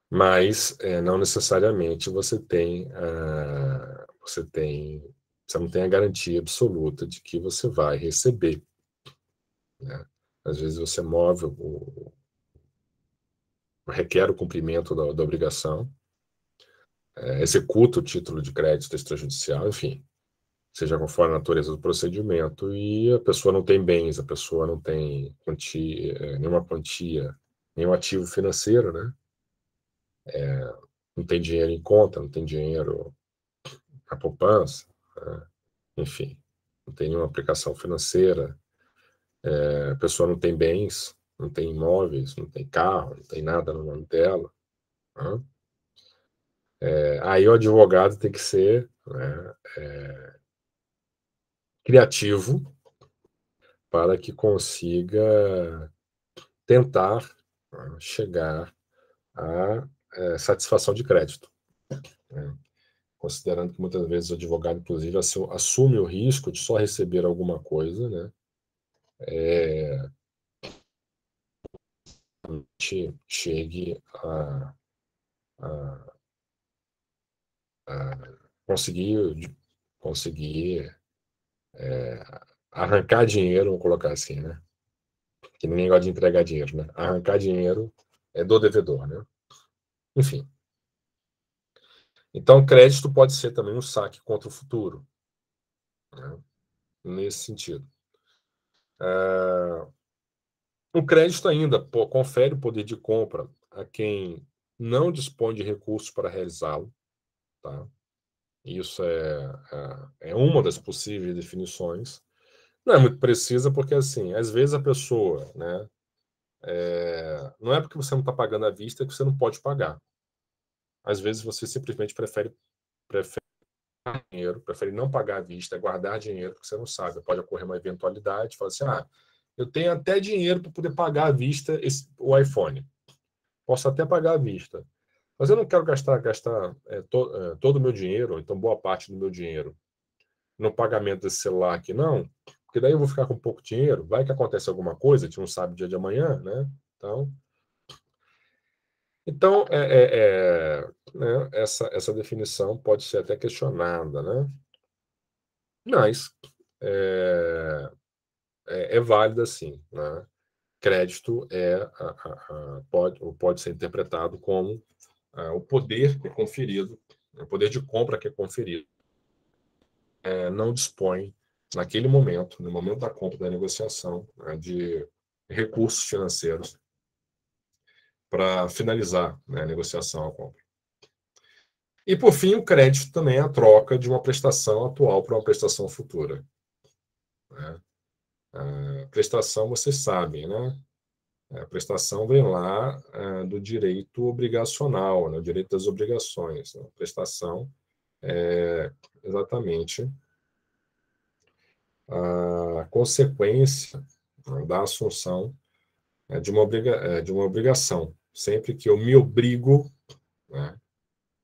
Mas é, não necessariamente você tem a, você tem você não tem a garantia absoluta de que você vai receber. Né? Às vezes você move o, o, requer o cumprimento da, da obrigação, é, executa o título de crédito extrajudicial, enfim, seja conforme a natureza do procedimento, e a pessoa não tem bens, a pessoa não tem quantia, eh, nenhuma quantia, nenhum ativo financeiro, né? É, não tem dinheiro em conta, não tem dinheiro na poupança, né? enfim, não tem nenhuma aplicação financeira, é, a pessoa não tem bens, não tem imóveis, não tem carro, não tem nada no nome dela. Né? É, aí o advogado tem que ser né, é, criativo para que consiga tentar ah, chegar à eh, satisfação de crédito. Né? Considerando que muitas vezes o advogado, inclusive, assume o risco de só receber alguma coisa, né? É, chegue a, a, a conseguir, conseguir é, arrancar dinheiro, vou colocar assim, né? Que ninguém gosta de entregar dinheiro, né? Arrancar dinheiro é do devedor, né? Enfim. Então, crédito pode ser também um saque contra o futuro, né? nesse sentido. É, o crédito ainda pô, confere o poder de compra a quem não dispõe de recursos para realizá-lo. Tá? Isso é, é, é uma das possíveis definições. Não é muito precisa, porque, assim, às vezes a pessoa, né, é, não é porque você não está pagando à vista que você não pode pagar. Às vezes você simplesmente prefere, prefere dinheiro, prefere não pagar à vista, guardar dinheiro, porque você não sabe. Pode ocorrer uma eventualidade, Fala assim, ah, eu tenho até dinheiro para poder pagar à vista esse, o iPhone. Posso até pagar à vista. Mas eu não quero gastar, gastar é, to, é, todo o meu dinheiro, então boa parte do meu dinheiro, no pagamento desse celular aqui, não, porque daí eu vou ficar com pouco dinheiro, vai que acontece alguma coisa, a gente não sabe dia de amanhã, né? Então, então é, é, é, né, essa, essa definição pode ser até questionada, né? Mas é, é, é válida sim, né? crédito é, a, a, a, pode, pode ser interpretado como é, o poder que é conferido, né, o poder de compra que é conferido, é, não dispõe, naquele momento, no momento da compra, da negociação, né, de recursos financeiros para finalizar né, a negociação, a compra. E, por fim, o crédito também é a troca de uma prestação atual para uma prestação futura. Né? A é, prestação, vocês sabem, né? A prestação vem lá é, do direito obrigacional, né, o direito das obrigações. Né? Prestação é exatamente a consequência né, da assunção é, de uma, obriga, é, de uma obrigação. Sempre que eu me obrigo, né,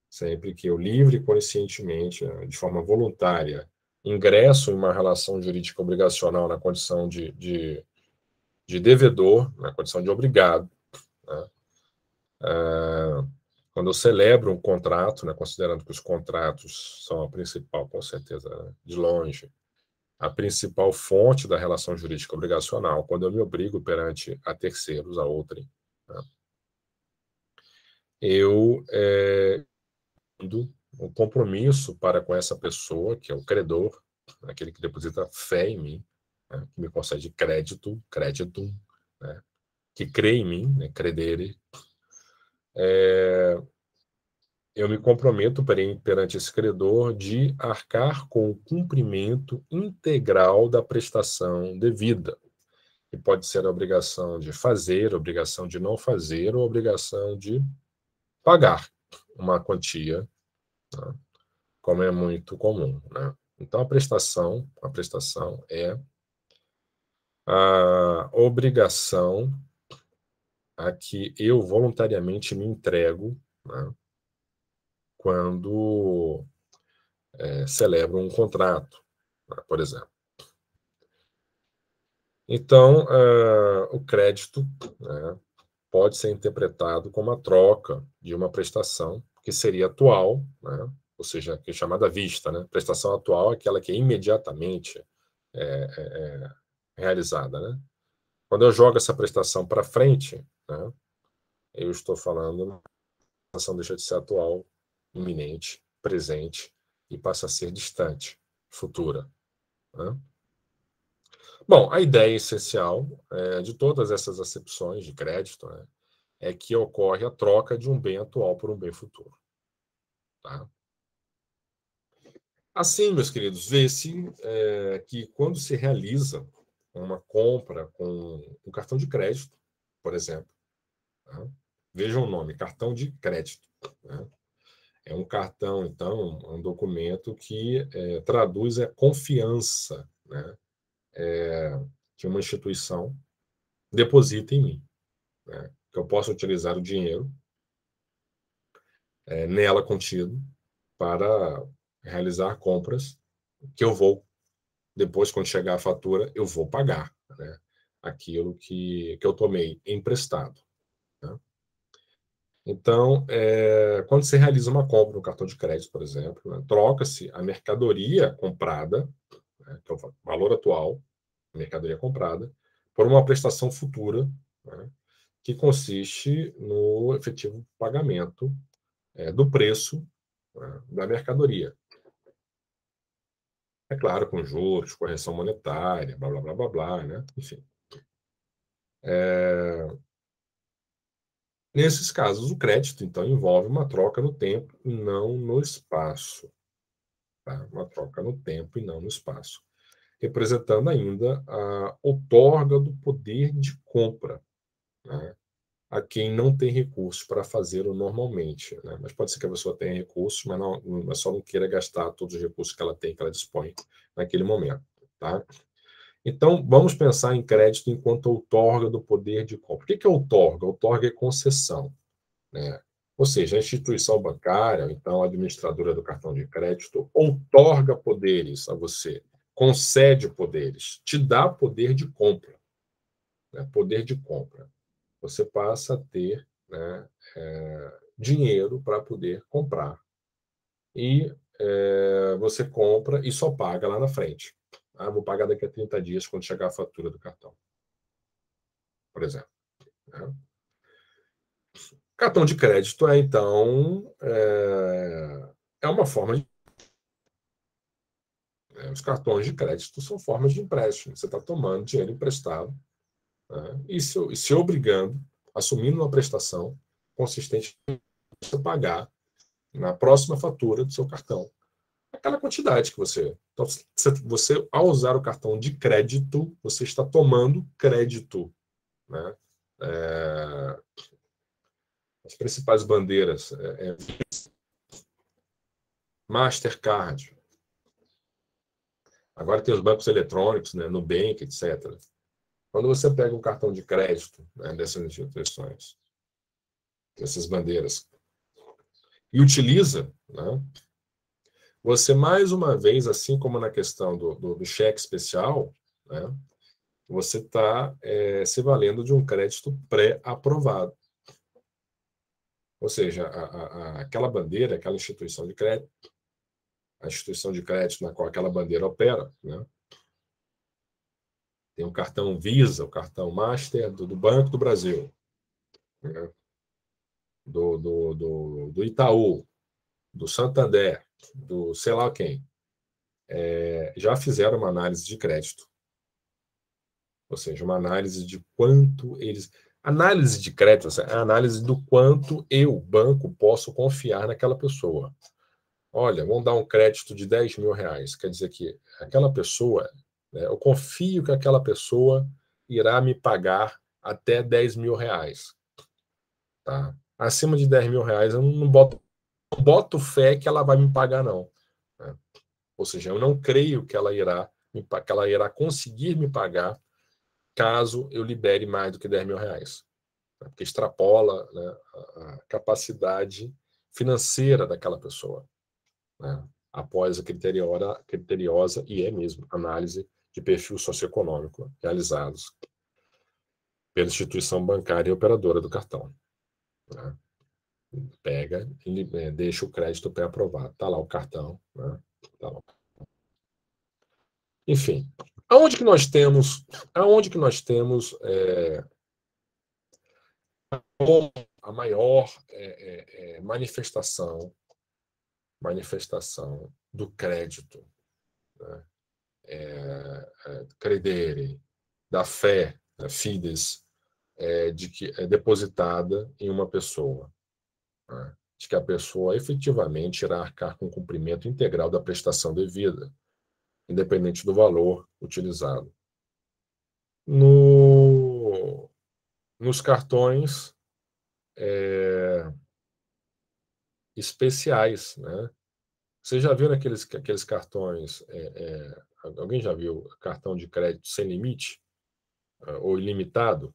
sempre que eu livre conscientemente, né, de forma voluntária, ingresso em uma relação jurídica obrigacional na condição de, de de devedor, na condição de obrigado. Né? É, quando eu celebro um contrato, né, considerando que os contratos são a principal, com certeza, de longe, a principal fonte da relação jurídica obrigacional, quando eu me obrigo perante a terceiros, a outrem, né, eu é, um compromisso para com essa pessoa, que é o credor, né, aquele que deposita fé em mim, né, que me concede crédito, crédito, né, que crê em mim, né, credere, é, eu me comprometo perante esse credor de arcar com o cumprimento integral da prestação devida, que pode ser a obrigação de fazer, obrigação de não fazer ou obrigação de pagar uma quantia, né, como é muito comum. Né? Então, a prestação, a prestação é a obrigação a que eu voluntariamente me entrego né, quando é, celebro um contrato, né, por exemplo. Então, uh, o crédito né, pode ser interpretado como a troca de uma prestação que seria atual, né, ou seja, que é chamada vista. Né. Prestação atual é aquela que é imediatamente é, é, é realizada, né? Quando eu jogo essa prestação para frente, né, eu estou falando a ação deixa de ser atual, iminente, presente e passa a ser distante, futura. Né? Bom, a ideia essencial é, de todas essas acepções de crédito né, é que ocorre a troca de um bem atual por um bem futuro. Tá? Assim, meus queridos, vê-se é, que quando se realiza uma compra com o cartão de crédito, por exemplo. Né? Veja o nome, cartão de crédito. Né? É um cartão, então, um documento que é, traduz a é, confiança né? é, que uma instituição deposita em mim. Né? Que eu possa utilizar o dinheiro é, nela contido para realizar compras que eu vou depois, quando chegar a fatura, eu vou pagar né, aquilo que, que eu tomei emprestado. Né? Então, é, quando você realiza uma compra no cartão de crédito, por exemplo, né, troca-se a mercadoria comprada, né, que é o valor atual, mercadoria comprada, por uma prestação futura, né, que consiste no efetivo pagamento é, do preço né, da mercadoria. É claro, com juros, correção monetária, blá, blá, blá, blá, blá, né? Enfim. É... Nesses casos, o crédito, então, envolve uma troca no tempo e não no espaço. Tá? Uma troca no tempo e não no espaço. Representando ainda a outorga do poder de compra. Né? a quem não tem recursos para fazê-lo normalmente. Né? Mas pode ser que a pessoa tenha recursos, mas, mas só não queira gastar todos os recursos que ela tem, que ela dispõe naquele momento. Tá? Então, vamos pensar em crédito enquanto outorga do poder de compra. O que é outorga? Outorga é concessão. Né? Ou seja, a instituição bancária, ou então a administradora do cartão de crédito, outorga poderes a você, concede poderes, te dá poder de compra. Né? Poder de compra você passa a ter né, é, dinheiro para poder comprar. E é, você compra e só paga lá na frente. Ah, vou pagar daqui a 30 dias quando chegar a fatura do cartão. Por exemplo. Né? Cartão de crédito é, então, é, é uma forma de. Né, os cartões de crédito são formas de empréstimo. Você está tomando dinheiro emprestado né? e se, se obrigando, assumindo uma prestação consistente a pagar na próxima fatura do seu cartão aquela quantidade que você. Então, você, ao usar o cartão de crédito, você está tomando crédito. Né? É, as principais bandeiras é, é Mastercard. Agora tem os bancos eletrônicos, né? Nubank, etc. Quando você pega um cartão de crédito né, dessas instituições, dessas bandeiras, e utiliza, né, você mais uma vez, assim como na questão do, do, do cheque especial, né, você está é, se valendo de um crédito pré-aprovado. Ou seja, a, a, aquela bandeira, aquela instituição de crédito, a instituição de crédito na qual aquela bandeira opera, né, tem o cartão Visa, o cartão Master do, do Banco do Brasil, né? do, do, do, do, Itaú, do Santander, do sei lá quem. É, já fizeram uma análise de crédito. Ou seja, uma análise de quanto eles. Análise de crédito, assim, é a análise do quanto eu, banco, posso confiar naquela pessoa. Olha, vão dar um crédito de 10 mil reais. Quer dizer que aquela pessoa né? Eu confio que aquela pessoa irá me pagar até 10 mil reais. Tá? Acima de 10 mil reais, eu não boto, boto fé que ela vai me pagar, não. Né? Ou seja, eu não creio que ela irá que ela irá conseguir me pagar caso eu libere mais do que 10 mil reais. Né? Porque extrapola né, a capacidade financeira daquela pessoa. Né? Após a criteriosa, criteriosa, e é mesmo, análise de perfil socioeconômico realizados pela instituição bancária e operadora do cartão. Né? Pega, ele, é, deixa o crédito pré-aprovado. Está lá o cartão. Né? Tá lá. Enfim, aonde que nós temos, aonde que nós temos é, a maior é, é, é manifestação manifestação do crédito né? eh, credere, da fé, da né, fides, é, de que é depositada em uma pessoa, né? de que a pessoa efetivamente irá arcar com o cumprimento integral da prestação devida, independente do valor utilizado. No, nos cartões é, especiais, né? Vocês já viram aqueles, aqueles cartões é, é, Alguém já viu cartão de crédito sem limite ah, ou ilimitado?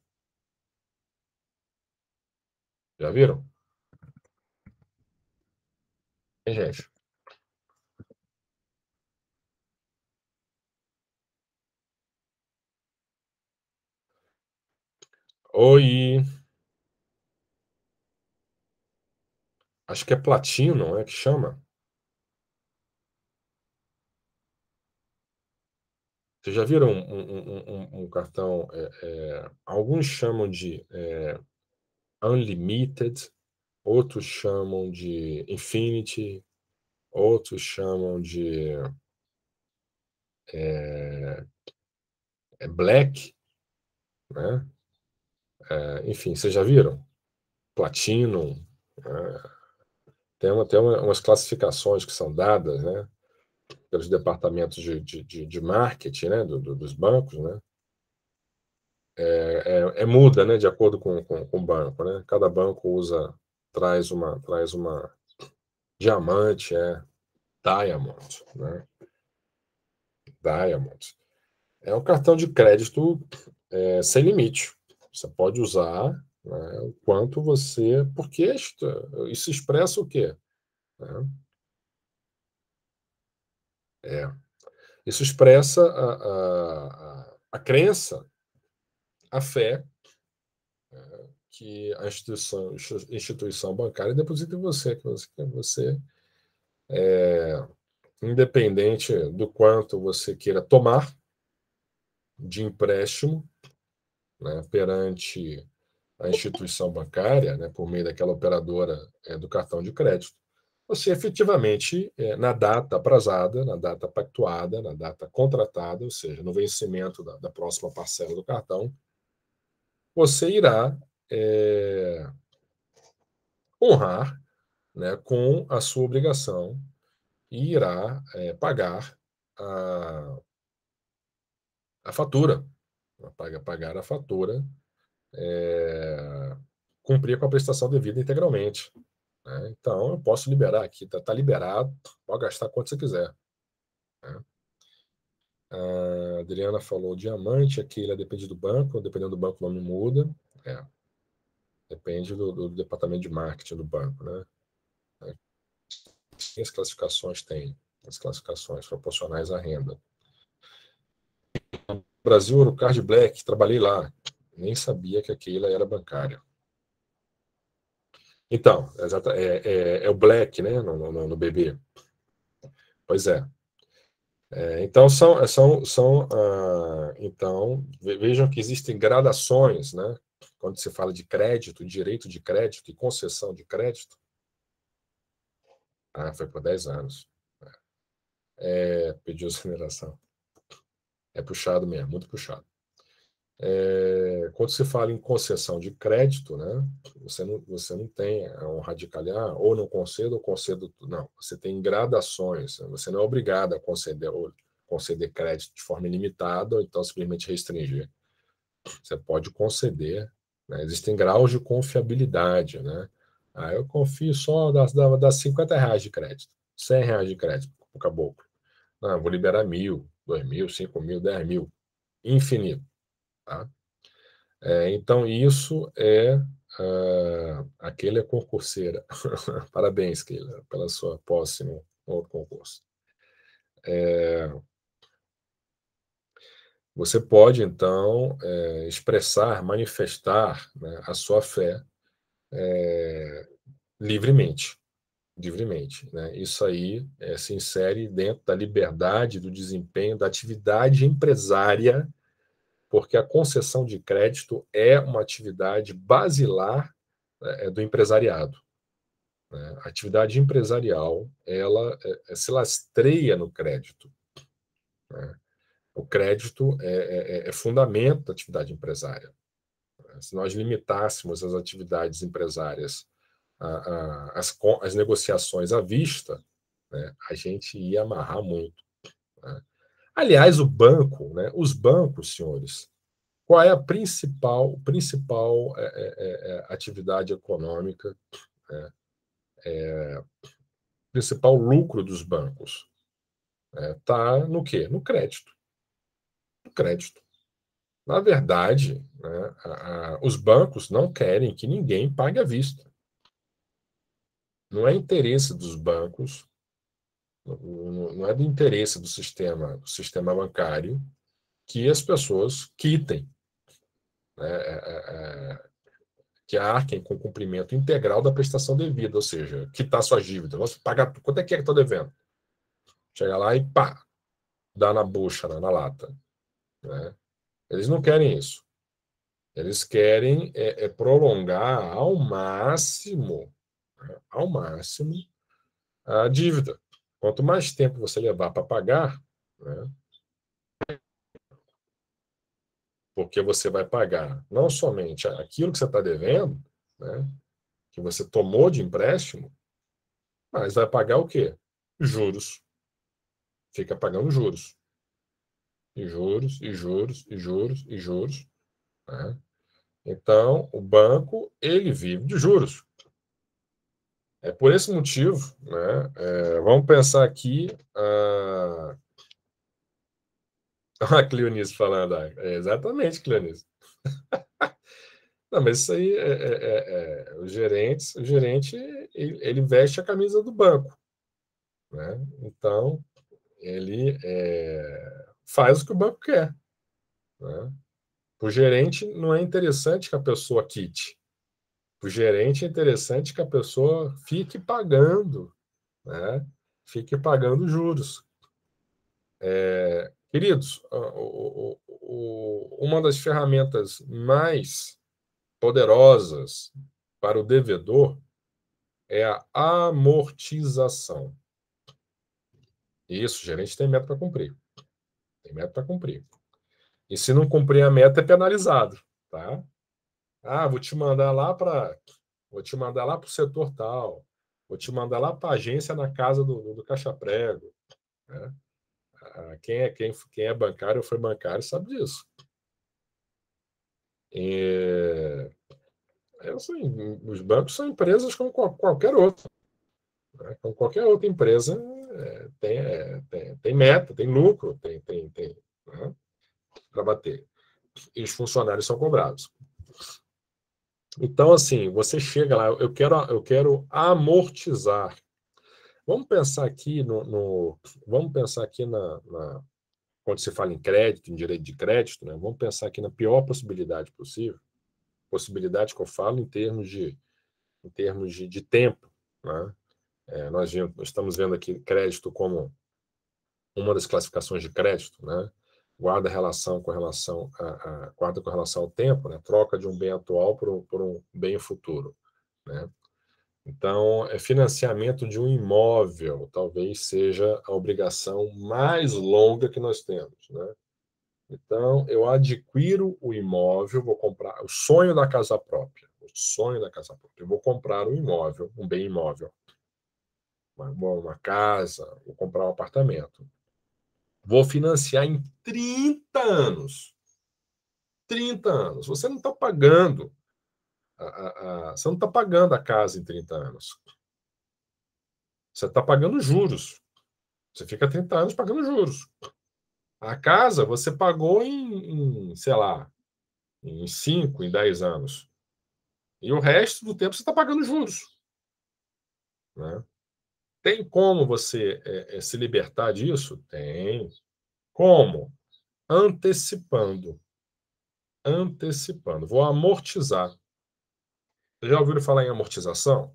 Já viram? Hein, gente? Oi. Acho que é platino, é que chama? Vocês já viram um, um, um, um cartão? É, é, alguns chamam de é, Unlimited, outros chamam de Infinity, outros chamam de Black, né? enfim, vocês já viram? Platinum. Né? Tem, uma, tem uma, umas classificações que são dadas, né? pelos departamentos de, de, de marketing né, do, do, dos bancos, né, é, é, é, muda, né, de acordo com, com, com, o banco, né? Cada banco usa, traz uma, traz uma diamante, é diamond, né? Diamond. É um cartão de crédito é, sem limite. Você pode usar né, o quanto você, porque isso expressa o quê? Né? É. Isso expressa a, a, a, crença, a fé é, que a instituição, instituição bancária deposita em você, que você, que você é, independente do quanto você queira tomar de empréstimo né, perante a instituição bancária, né, por meio daquela operadora é, do cartão de crédito, você efetivamente, é, na data aprazada, na data pactuada, na data contratada, ou seja, no vencimento da, da próxima parcela do cartão, você irá é, honrar né, com a sua obrigação e irá é, pagar a, a fatura, né, paga, pagar a fatura, é, cumprir com a prestação devida integralmente. Né? Então, eu posso liberar aqui, está tá liberado, pode gastar quanto você quiser. Né? A ah, Adriana falou diamante, aqui ele é depende do banco, dependendo do banco o nome muda. É. Depende do, do, departamento de marketing do banco, né? É. As classificações tem, as classificações proporcionais à renda. Brasil Urucard Black, trabalhei lá, nem sabia que a Keila era bancária. Então, é, é, é o black, né, no, no, no bebê. Pois é. é. então, são, são, são ah, então, vejam que existem gradações, né, quando se fala de crédito, direito de crédito e concessão de crédito. Ah, foi por 10 anos. É, é pediu aceleração. É puxado mesmo, muito puxado. É, quando se fala em concessão de crédito, né, você, não, você não tem é um radicalhar, ou não concedo, ou concedo. Não, você tem gradações, você não é obrigado a conceder, conceder crédito de forma ilimitada, ou então simplesmente restringir. Você pode conceder, né, existem graus de confiabilidade. Né? Ah, eu confio só, das dá 50 reais de crédito, 100 reais de crédito para o caboclo. Ah, vou liberar mil, dois mil, cinco mil, dez mil, infinito. Tá? É, então, isso é. Uh, aquele é concurseira. Parabéns, Keila, pela sua posse no, outro concurso. É, você pode, então, é, expressar, manifestar né, a sua fé é, livremente. Livremente. Né? Isso aí é, se insere dentro da liberdade do desempenho da atividade empresária porque a concessão de crédito é uma atividade basilar né, é do empresariado. Né? A atividade empresarial ela é, é, se lastreia no crédito. Né? O crédito é, é, é, é fundamento da atividade empresária. Né. Se nós limitássemos as atividades empresárias, a, a, as, as negociações à vista, né, a gente ia amarrar muito. Né? Aliás, o banco, né? os bancos, senhores, qual é a principal, principal é, é, é, é atividade econômica, né? É, principal lucro dos bancos? Está né? no quê? No crédito. No crédito. Na verdade, né, a, a, os bancos não querem que ninguém pague à vista. Não é interesse dos bancos não é do interesse do sistema, do sistema bancário, que as pessoas quitem, né, é, é, é, que arquem com o cumprimento integral da prestação devida, ou seja, quitar suas dívidas. Nossa, pagar, quanto é que é que está devendo? Chega lá e pá, dá na bucha, na, na lata. Né? Eles não querem isso. Eles querem é, é prolongar ao máximo, né, ao máximo, a dívida. Quanto mais tempo você levar para pagar, né, porque você vai pagar não somente aquilo que você está devendo, né, que você tomou de empréstimo, mas vai pagar o quê? Juros. Fica pagando juros. E juros, e juros, e juros, e juros. Né? Então, o banco, ele vive de juros. É por esse motivo, né, é, vamos pensar aqui ah, a, a Cleonice falando. É, exatamente, Cleonice. Não, mas isso aí, é é, é, é, o, gerente, o gerente ele, ele, veste a camisa do banco. Né? Então, ele é, faz o que o banco quer. Né? Para o gerente, não é interessante que a pessoa quite. O gerente é interessante que a pessoa fique pagando, né? Fique pagando juros. É, queridos, o, o, o, uma das ferramentas mais poderosas para o devedor é a amortização. Isso, o gerente tem meta para cumprir. Tem meta para cumprir. E se não cumprir a meta, é penalizado, tá? Ah, vou te mandar lá para. Vou te mandar lá para o setor tal. Vou te mandar lá para a agência na casa do, do caixa-prego. Né? Ah, quem, é, quem, quem é bancário ou foi bancário sabe disso. E, é, é assim, os bancos são empresas como qualquer outra. Né? Como qualquer outra empresa é, tem, é, tem, tem, meta, tem lucro, tem, tem, tem né? para bater. E os funcionários são cobrados. Então, assim, você chega lá, eu quero, eu quero amortizar. Vamos pensar aqui no, no vamos pensar aqui na, na, quando se fala em crédito, em direito de crédito, né? Vamos pensar aqui na pior possibilidade possível, possibilidade que eu falo em termos de, em termos de, de tempo, né? É, nós, nós estamos vendo aqui crédito como uma das classificações de crédito, né? guarda relação com relação a, a, guarda com relação ao tempo, né? Troca de um bem atual por, por um bem futuro, né? Então, é financiamento de um imóvel, talvez seja a obrigação mais longa que nós temos, né? Então, eu adquiro o imóvel, vou comprar o sonho da casa própria, o sonho da casa própria. Eu vou comprar um imóvel, um bem imóvel, uma, uma casa, vou comprar um apartamento. Vou financiar em 30 anos. 30 anos. Você não está pagando. A, a, a, você não está pagando a casa em 30 anos. Você está pagando juros. Você fica 30 anos pagando juros. A casa você pagou em, em sei lá, em 5, em 10 anos. E o resto do tempo você está pagando juros. Né? Tem como você é, se libertar disso? Tem. Como? Antecipando. Antecipando. Vou amortizar. já ouviram falar em amortização?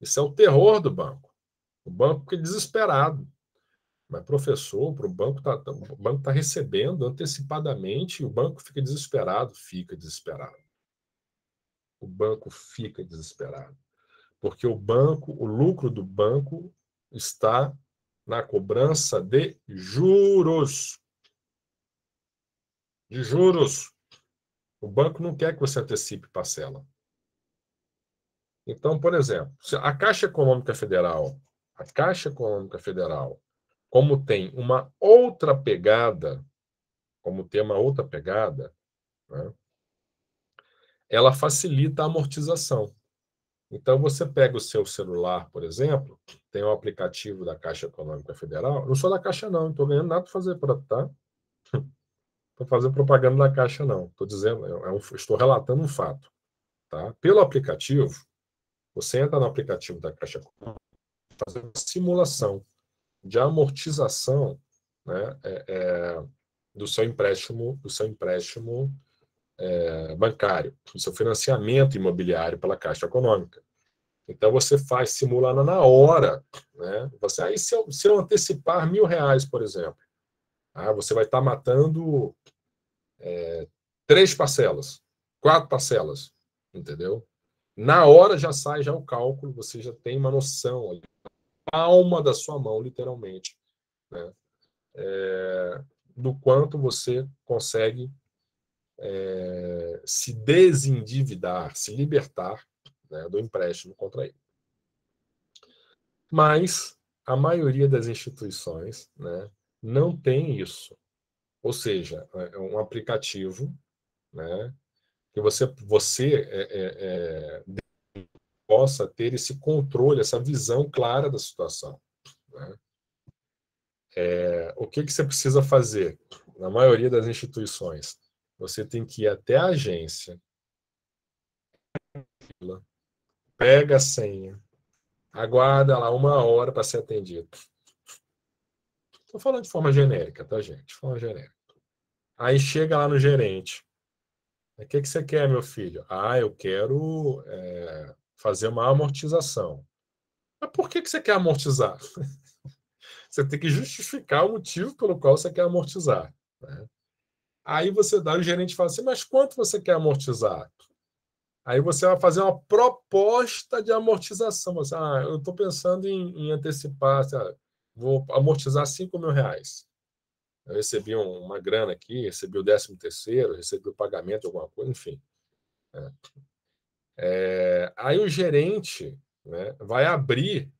Isso é o terror do banco. O banco fica desesperado. Mas, professor, o banco está tá recebendo antecipadamente e o banco fica desesperado. Fica desesperado. O banco fica desesperado porque o banco, o lucro do banco está na cobrança de juros. De juros. O banco não quer que você antecipe parcela. Então, por exemplo, a Caixa Econômica Federal, a Caixa Econômica Federal, como tem uma outra pegada, como tem uma outra pegada, né, ela facilita a amortização. Então, você pega o seu celular, por exemplo, tem um aplicativo da Caixa Econômica Federal. Não sou da Caixa, não, não estou ganhando nada para fazer, pra, tá? para fazer propaganda da Caixa, não. Estou dizendo, é, é estou relatando um fato. Tá? Pelo aplicativo, você entra no aplicativo da Caixa Econômica, fazer uma simulação de amortização né, é, é, do seu empréstimo, do seu empréstimo é, bancário, o seu financiamento imobiliário pela Caixa Econômica. Então você faz simulando na hora, né? Você aí se eu, se eu antecipar mil reais, por exemplo, ah, você vai estar tá matando é, três parcelas, quatro parcelas, entendeu? Na hora já sai já o cálculo, você já tem uma noção a palma da sua mão, literalmente, né? É, do quanto você consegue é, se desendividar, se libertar né, do empréstimo contraído. Mas a maioria das instituições né, não tem isso. Ou seja, é, é um aplicativo né, que você, você é, é, é, possa ter esse controle, essa visão clara da situação. Né? É, o que, que você precisa fazer na maioria das instituições? Você tem que ir até a agência. Pega a senha. Aguarda lá uma hora para ser atendido. Estou falando de forma genérica, tá, gente? De forma genérica. Aí chega lá no gerente. O que, que você quer, meu filho? Ah, eu quero é, fazer uma amortização. Mas por que, que você quer amortizar? você tem que justificar o motivo pelo qual você quer amortizar. Né? Aí você dá, o gerente fala assim, mas quanto você quer amortizar? Aí você vai fazer uma proposta de amortização. Você, ah, eu estou pensando em, em antecipar, sabe? vou amortizar 5 mil reais. Eu recebi um, uma grana aqui, recebi o 13 terceiro, recebi o pagamento, alguma coisa, enfim. É. É, aí o gerente né, vai abrir,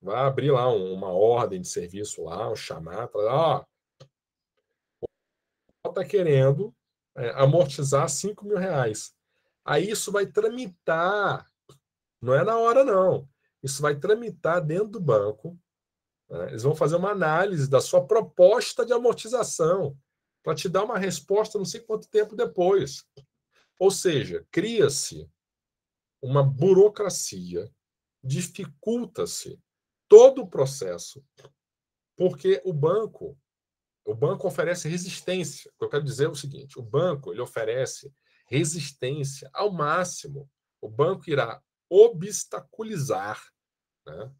vai abrir lá um, uma ordem de serviço lá, um chamado, ó, está querendo é, amortizar 5 mil reais. Aí isso vai tramitar, não é na hora não, isso vai tramitar dentro do banco. Né? Eles vão fazer uma análise da sua proposta de amortização para te dar uma resposta não sei quanto tempo depois. Ou seja, cria-se uma burocracia, dificulta-se todo o processo, porque o banco o banco oferece resistência. O que eu quero dizer é o seguinte: o banco ele oferece resistência ao máximo. O banco irá obstaculizar, né?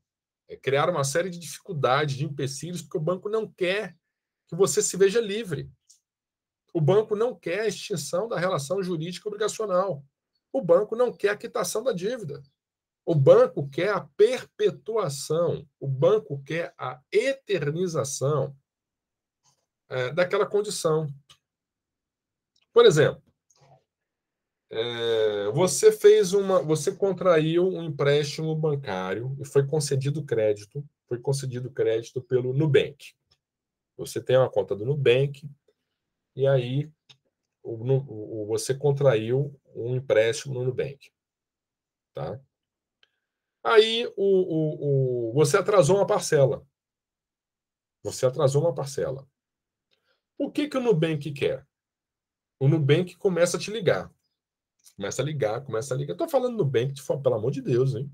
é criar uma série de dificuldades, de empecilhos, porque o banco não quer que você se veja livre. O banco não quer a extinção da relação jurídica obrigacional. O banco não quer a quitação da dívida. O banco quer a perpetuação, o banco quer a eternização é, daquela condição. Por exemplo, é, você fez uma, você contraiu um empréstimo bancário e foi concedido crédito, foi concedido crédito pelo Nubank. Você tem uma conta do Nubank e aí o, o, você contraiu um empréstimo no Nubank, tá? Aí o, o, o, você atrasou uma parcela. Você atrasou uma parcela. O que, que o Nubank quer? O Nubank começa a te ligar. Começa a ligar, começa a ligar. Estou falando Nubank, pelo amor de Deus, hein?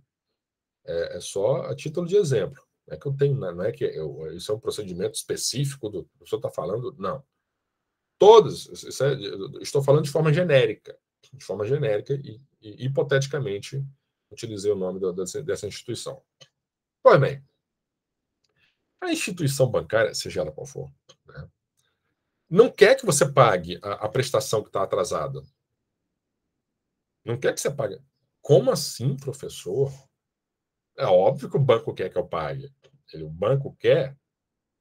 É, é, só a título de exemplo. É que eu tenho, não é que eu, isso é um procedimento específico do. O senhor está falando? Não. Todos, é, estou falando de forma genérica. De forma genérica e, e hipoteticamente utilizei o nome da, dessa, dessa instituição. Pois bem, a instituição bancária, seja ela qual for, não quer que você pague a, a prestação que está atrasada. Não quer que você pague. Como assim, professor? É óbvio que o banco quer que eu pague. O banco quer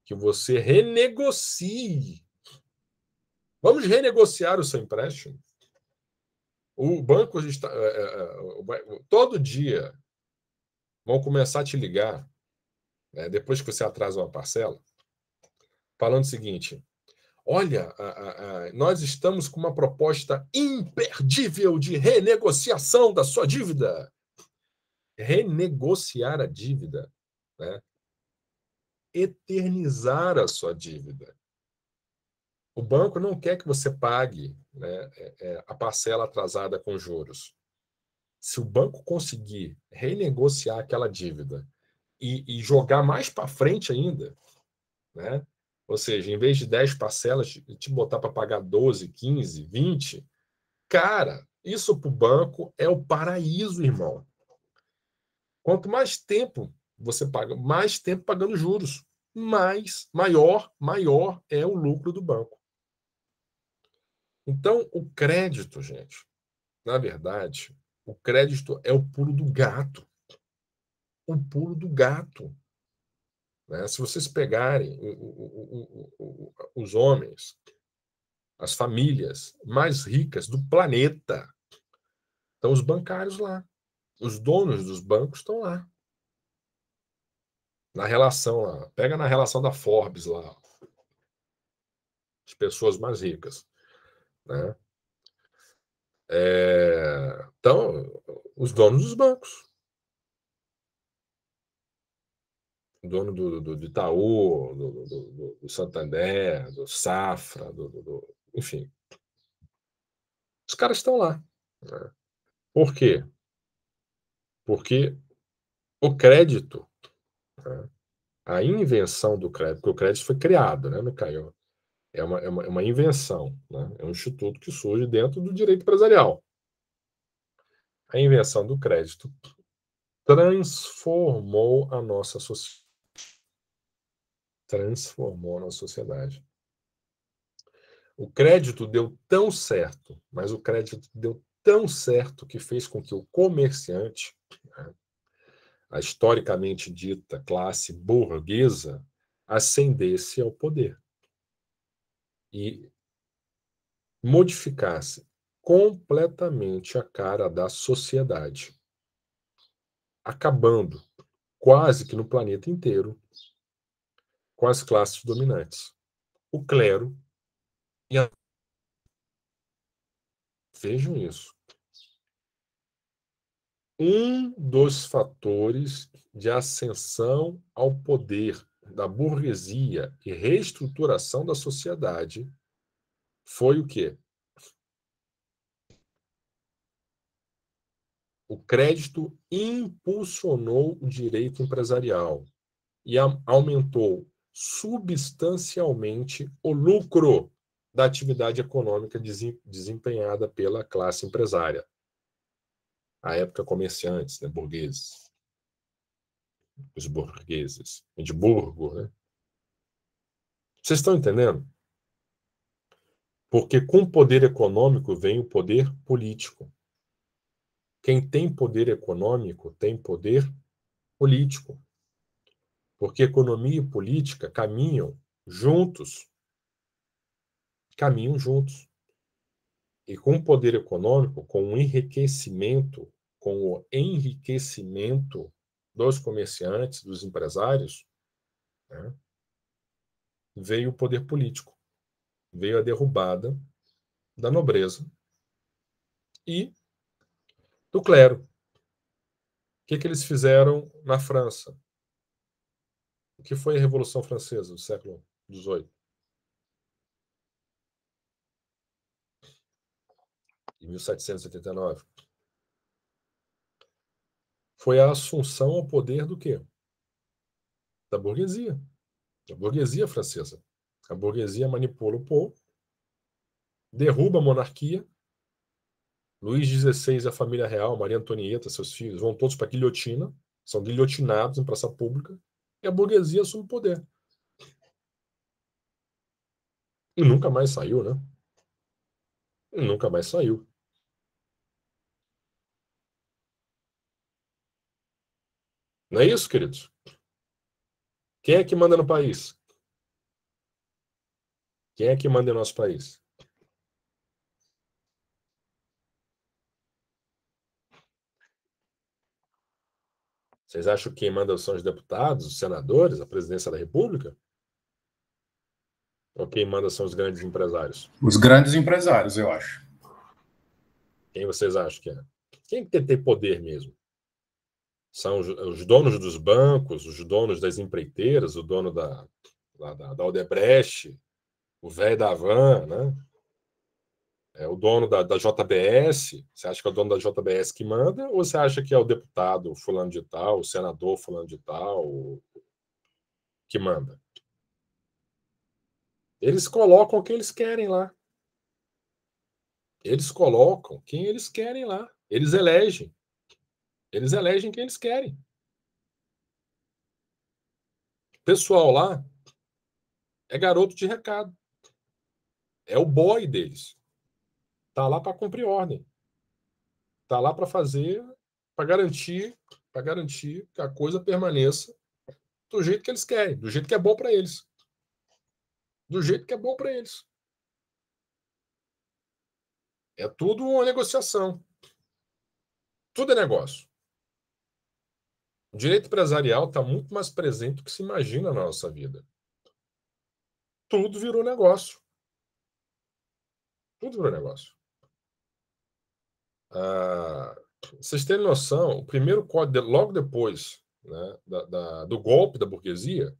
que você renegocie. Vamos renegociar o seu empréstimo. O banco está, é, é, é, todo dia vão começar a te ligar né, depois que você atrasa uma parcela, falando o seguinte: Olha, a, a, nós estamos com uma proposta imperdível de renegociação da sua dívida. Renegociar a dívida, né? eternizar a sua dívida. O banco não quer que você pague né, é, é, a parcela atrasada com juros. Se o banco conseguir renegociar aquela dívida e, e jogar mais para frente ainda, né, ou seja, em vez de 10 parcelas, te botar para pagar 12, 15, 20, cara, isso para o banco é o paraíso, irmão. Quanto mais tempo você paga, mais tempo pagando juros, mais maior, maior é o lucro do banco. Então, o crédito, gente, na verdade, o crédito é o pulo do gato. O pulo do gato. Né? Se vocês pegarem o, o, o, os homens, as famílias mais ricas do planeta, estão os bancários lá. Os donos dos bancos estão lá. Na relação lá. Pega na relação da Forbes lá. As pessoas mais ricas. Né? É, então, os donos dos bancos. dono do, do, do Itaú, do, do, do, Santander, do Safra, do, enfim. Os caras estão lá. Né? Por quê? Porque o crédito, né? a invenção do crédito, porque o crédito foi criado, né, Micael? É uma, é uma, é uma invenção, né? é um instituto que surge dentro do direito empresarial. A invenção do crédito transformou a nossa sociedade transformou a nossa sociedade. O crédito deu tão certo, mas o crédito deu tão certo que fez com que o comerciante, né, a historicamente dita classe burguesa, ascendesse ao poder e modificasse completamente a cara da sociedade, acabando quase que no planeta inteiro com as classes dominantes, o clero e a. Vejam isso. Um dos fatores de ascensão ao poder da burguesia e reestruturação da sociedade foi o quê? O crédito impulsionou o direito empresarial e aumentou substancialmente o lucro da atividade econômica desempenhada pela classe empresária. A época, comerciantes, né, burgueses. Os burgueses, Edburgo, né? Vocês estão entendendo? Porque com o poder econômico vem o poder político. Quem tem poder econômico tem poder político porque economia e política caminham juntos. Caminham juntos. E com o poder econômico, com o enriquecimento, com o enriquecimento dos comerciantes, dos empresários, né, veio o poder político, veio a derrubada da nobreza e do clero. O que, que eles fizeram na França? O que foi a Revolução Francesa do século XVIII? Em 1789. Foi a assunção ao poder do quê? Da burguesia. Da burguesia francesa. A burguesia manipula o povo, derruba a monarquia. Luís XVI, a família real, Maria Antonieta, seus filhos, vão todos para a guilhotina, são guilhotinados em praça pública a burguesia assume o poder. E nunca mais saiu, né? E nunca mais saiu. Não é isso, queridos? Quem é que manda no país? Quem é que manda em nosso país? Vocês acham que quem manda são os deputados, os senadores, a presidência da República? Ou quem manda são os grandes empresários? Os grandes empresários, eu acho. Quem vocês acham que é? Quem que tem poder mesmo? São os, os donos dos bancos, os donos das empreiteiras, o dono da, da, da o velho da Van, né? É o dono da, da, JBS, você acha que é o dono da JBS que manda, ou você acha que é o deputado fulano de tal, o senador fulano de tal que manda? Eles colocam o que eles querem lá. Eles colocam quem eles querem lá. Eles elegem. Eles elegem quem eles querem. O pessoal lá é garoto de recado. É o boy deles. Está lá para cumprir ordem. Está lá para fazer, para garantir, para garantir que a coisa permaneça do jeito que eles querem, do jeito que é bom para eles. Do jeito que é bom para eles. É tudo uma negociação. Tudo é negócio. O direito empresarial está muito mais presente do que se imagina na nossa vida. Tudo virou negócio. Tudo virou negócio. Ah, vocês têm noção, o primeiro código, logo depois né, da, da, do golpe da burguesia,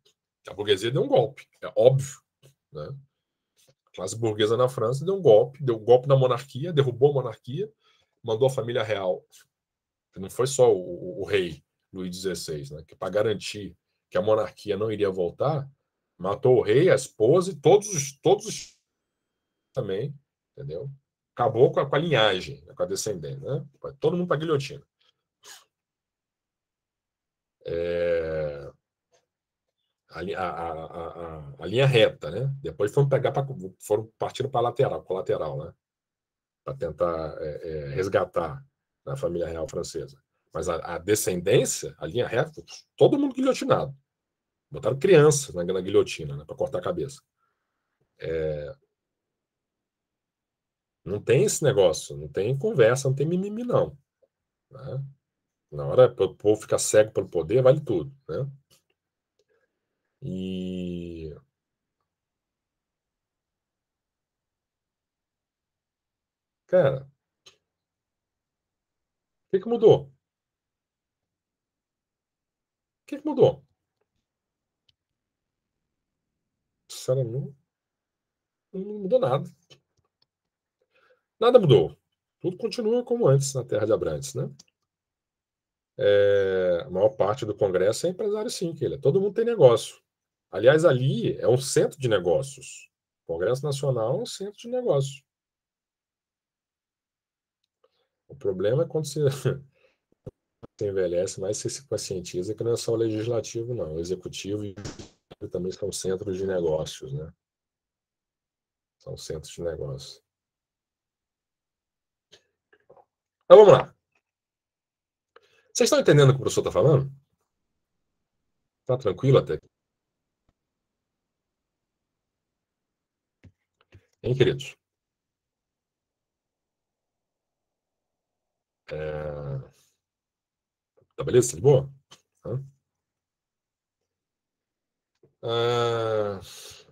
a burguesia deu um golpe, é óbvio. Né? A classe burguesa na França deu um golpe, deu um golpe na monarquia, derrubou a monarquia, mandou a família real. Não foi só o, o, o rei Luís XVI, né, que para garantir que a monarquia não iria voltar, matou o rei, a esposa e todos os, todos os também, entendeu? Acabou com a, com a linhagem, né, com a descendência. Né? Todo mundo para guilhotina. É... A, a, a, linha reta, né? Depois foram pegar para foram partindo para lateral, colateral, né? Para tentar é, é, resgatar a família real francesa. Mas a, descendência, a linha reta, todo mundo guilhotinado. Botaram crianças na, na guilhotina, né? Para cortar a cabeça. É, não tem esse negócio, não tem conversa, não tem mimimi, não. Né? Na hora o povo ficar cego pelo poder, vale tudo. Né? E. Cara, o que, que mudou? O que, que mudou? Sinceramente, não, não mudou nada. Nada mudou. Tudo continua como antes na terra de Abrantes, né? É, a maior parte do Congresso é empresário, sim, que ele todo mundo tem negócio. Aliás, ali é um centro de negócios. O Congresso Nacional é um centro de negócios. O problema é quando você, você envelhece, mais você se conscientiza que não é só o legislativo, não. O executivo e também são centros de negócios, né? São centros de negócios. Então vamos lá. Vocês estão entendendo o que o professor está falando? Está tranquilo até aqui? Hein, queridos? É... Tá beleza? Tá de boa? Hã? É...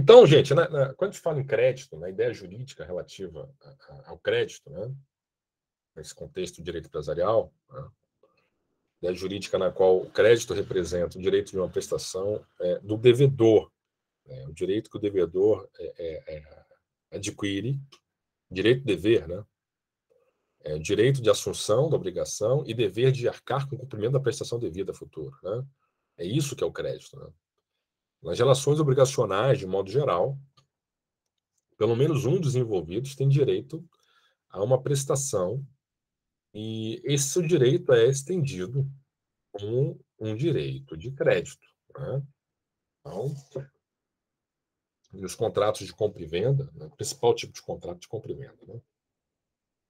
Então, gente, na, né, na, né, quando a gente fala em crédito, na ideia jurídica relativa a, a, ao crédito, né, nesse contexto direito empresarial, né, ideia jurídica na qual o crédito representa o direito de uma prestação é, do devedor, né, o direito que o devedor é, é, é adquire, direito-dever, né, é, direito de assunção da obrigação e dever de arcar com o cumprimento da prestação devida futura. Né? É isso que é o crédito. Né? Nas relações obrigacionais, de modo geral, pelo menos um dos envolvidos tem direito a uma prestação e esse direito é estendido como um direito de crédito. Né? Então, os contratos de compra e venda, né? principal tipo de contrato de compra e venda, né?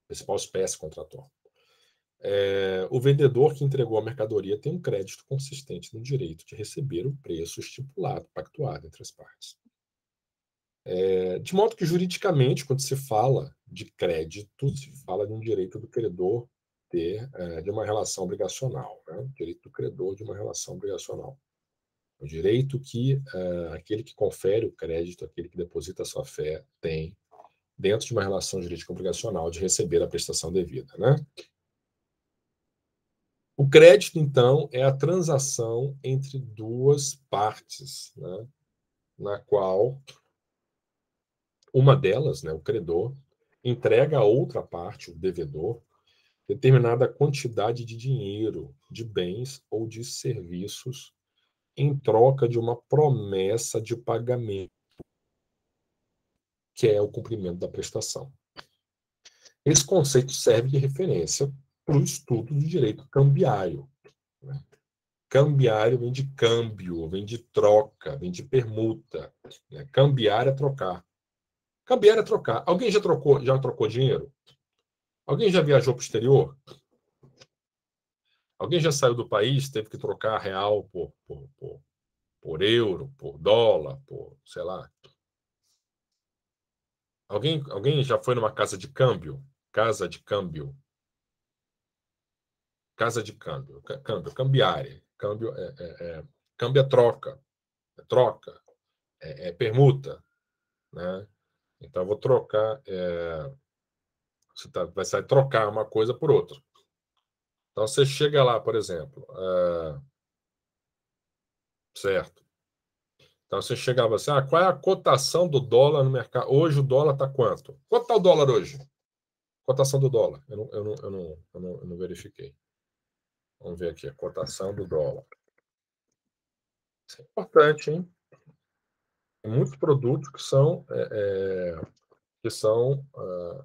principal espécie contratual é, o vendedor que entregou a mercadoria tem um crédito consistente no direito de receber o preço estipulado, pactuado entre as partes. É, de modo que, juridicamente, quando se fala de crédito, se fala de um direito do credor ter é, de uma relação obrigacional, né? o direito do credor de uma relação obrigacional. O direito que é, aquele que confere o crédito, aquele que deposita a sua fé, tem dentro de uma relação jurídica obrigacional de receber a prestação devida. Né? O crédito, então, é a transação entre duas partes, né? na qual uma delas, né, o credor, entrega a outra parte, o devedor, determinada quantidade de dinheiro, de bens ou de serviços em troca de uma promessa de pagamento, que é o cumprimento da prestação. Esse conceito serve de referência para o estudo do direito cambiário. Né? Cambiário vem de câmbio, vem de troca, vem de permuta. Né? Cambiar é trocar. Cambiar é trocar. Alguém já trocou, já trocou dinheiro? Alguém já viajou para o exterior? Alguém já saiu do país, teve que trocar real por, por, por, por euro, por dólar, por sei lá. Alguém, alguém já foi numa casa de câmbio? Casa de câmbio casa de câmbio, câmbio, cambiária, câmbio, é, é, é, câmbio é troca, é troca, é, é permuta, né? Então eu vou trocar, é, você tá, vai sair trocar uma coisa por outra. Então você chega lá, por exemplo, é, certo? Então você chegava assim, ah, qual é a cotação do dólar no mercado? Hoje o dólar está quanto? Quanto está o dólar hoje? Cotação do dólar. Eu não, eu não, eu não, eu não, eu não verifiquei. Vamos ver aqui a cotação do dólar. Isso é importante, hein? Tem muitos produtos que são, é, é, que são uh,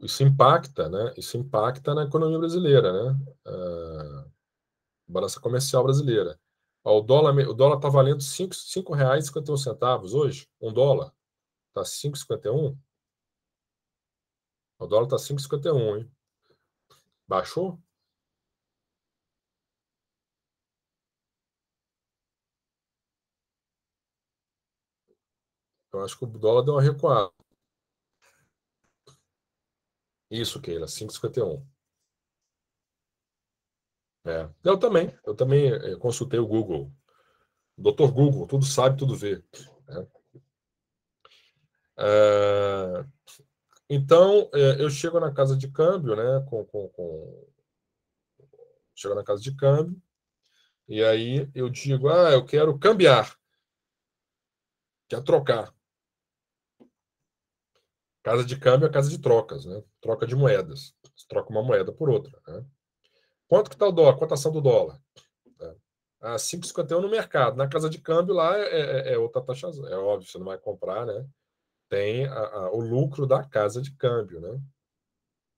isso impacta, né? Isso impacta na economia brasileira, né? Ah, balança comercial brasileira. o dólar o dólar está valendo R$ 5,51 hoje, um dólar. Está 5,51. O dólar está 5,51, hein? Baixou? Eu acho que o dólar deu uma recuada. Isso, Keila, 5,51. É, eu também, eu também é, consultei o Google. Doutor Google, tudo sabe, tudo vê. Né? Uh, então, é, eu chego na casa de câmbio, né? Com, com, com... Chego na casa de câmbio, e aí eu digo: ah, eu quero cambiar, quer trocar. Casa de câmbio é casa de trocas, né? Troca de moedas. Você troca uma moeda por outra. Né? Quanto que está o dólar? Cotação do dólar? É, ah, A 5,51 no mercado. Na casa de câmbio lá é, é, é outra taxa, é óbvio, você não vai comprar, né? tem a, a, o lucro da casa de câmbio, né?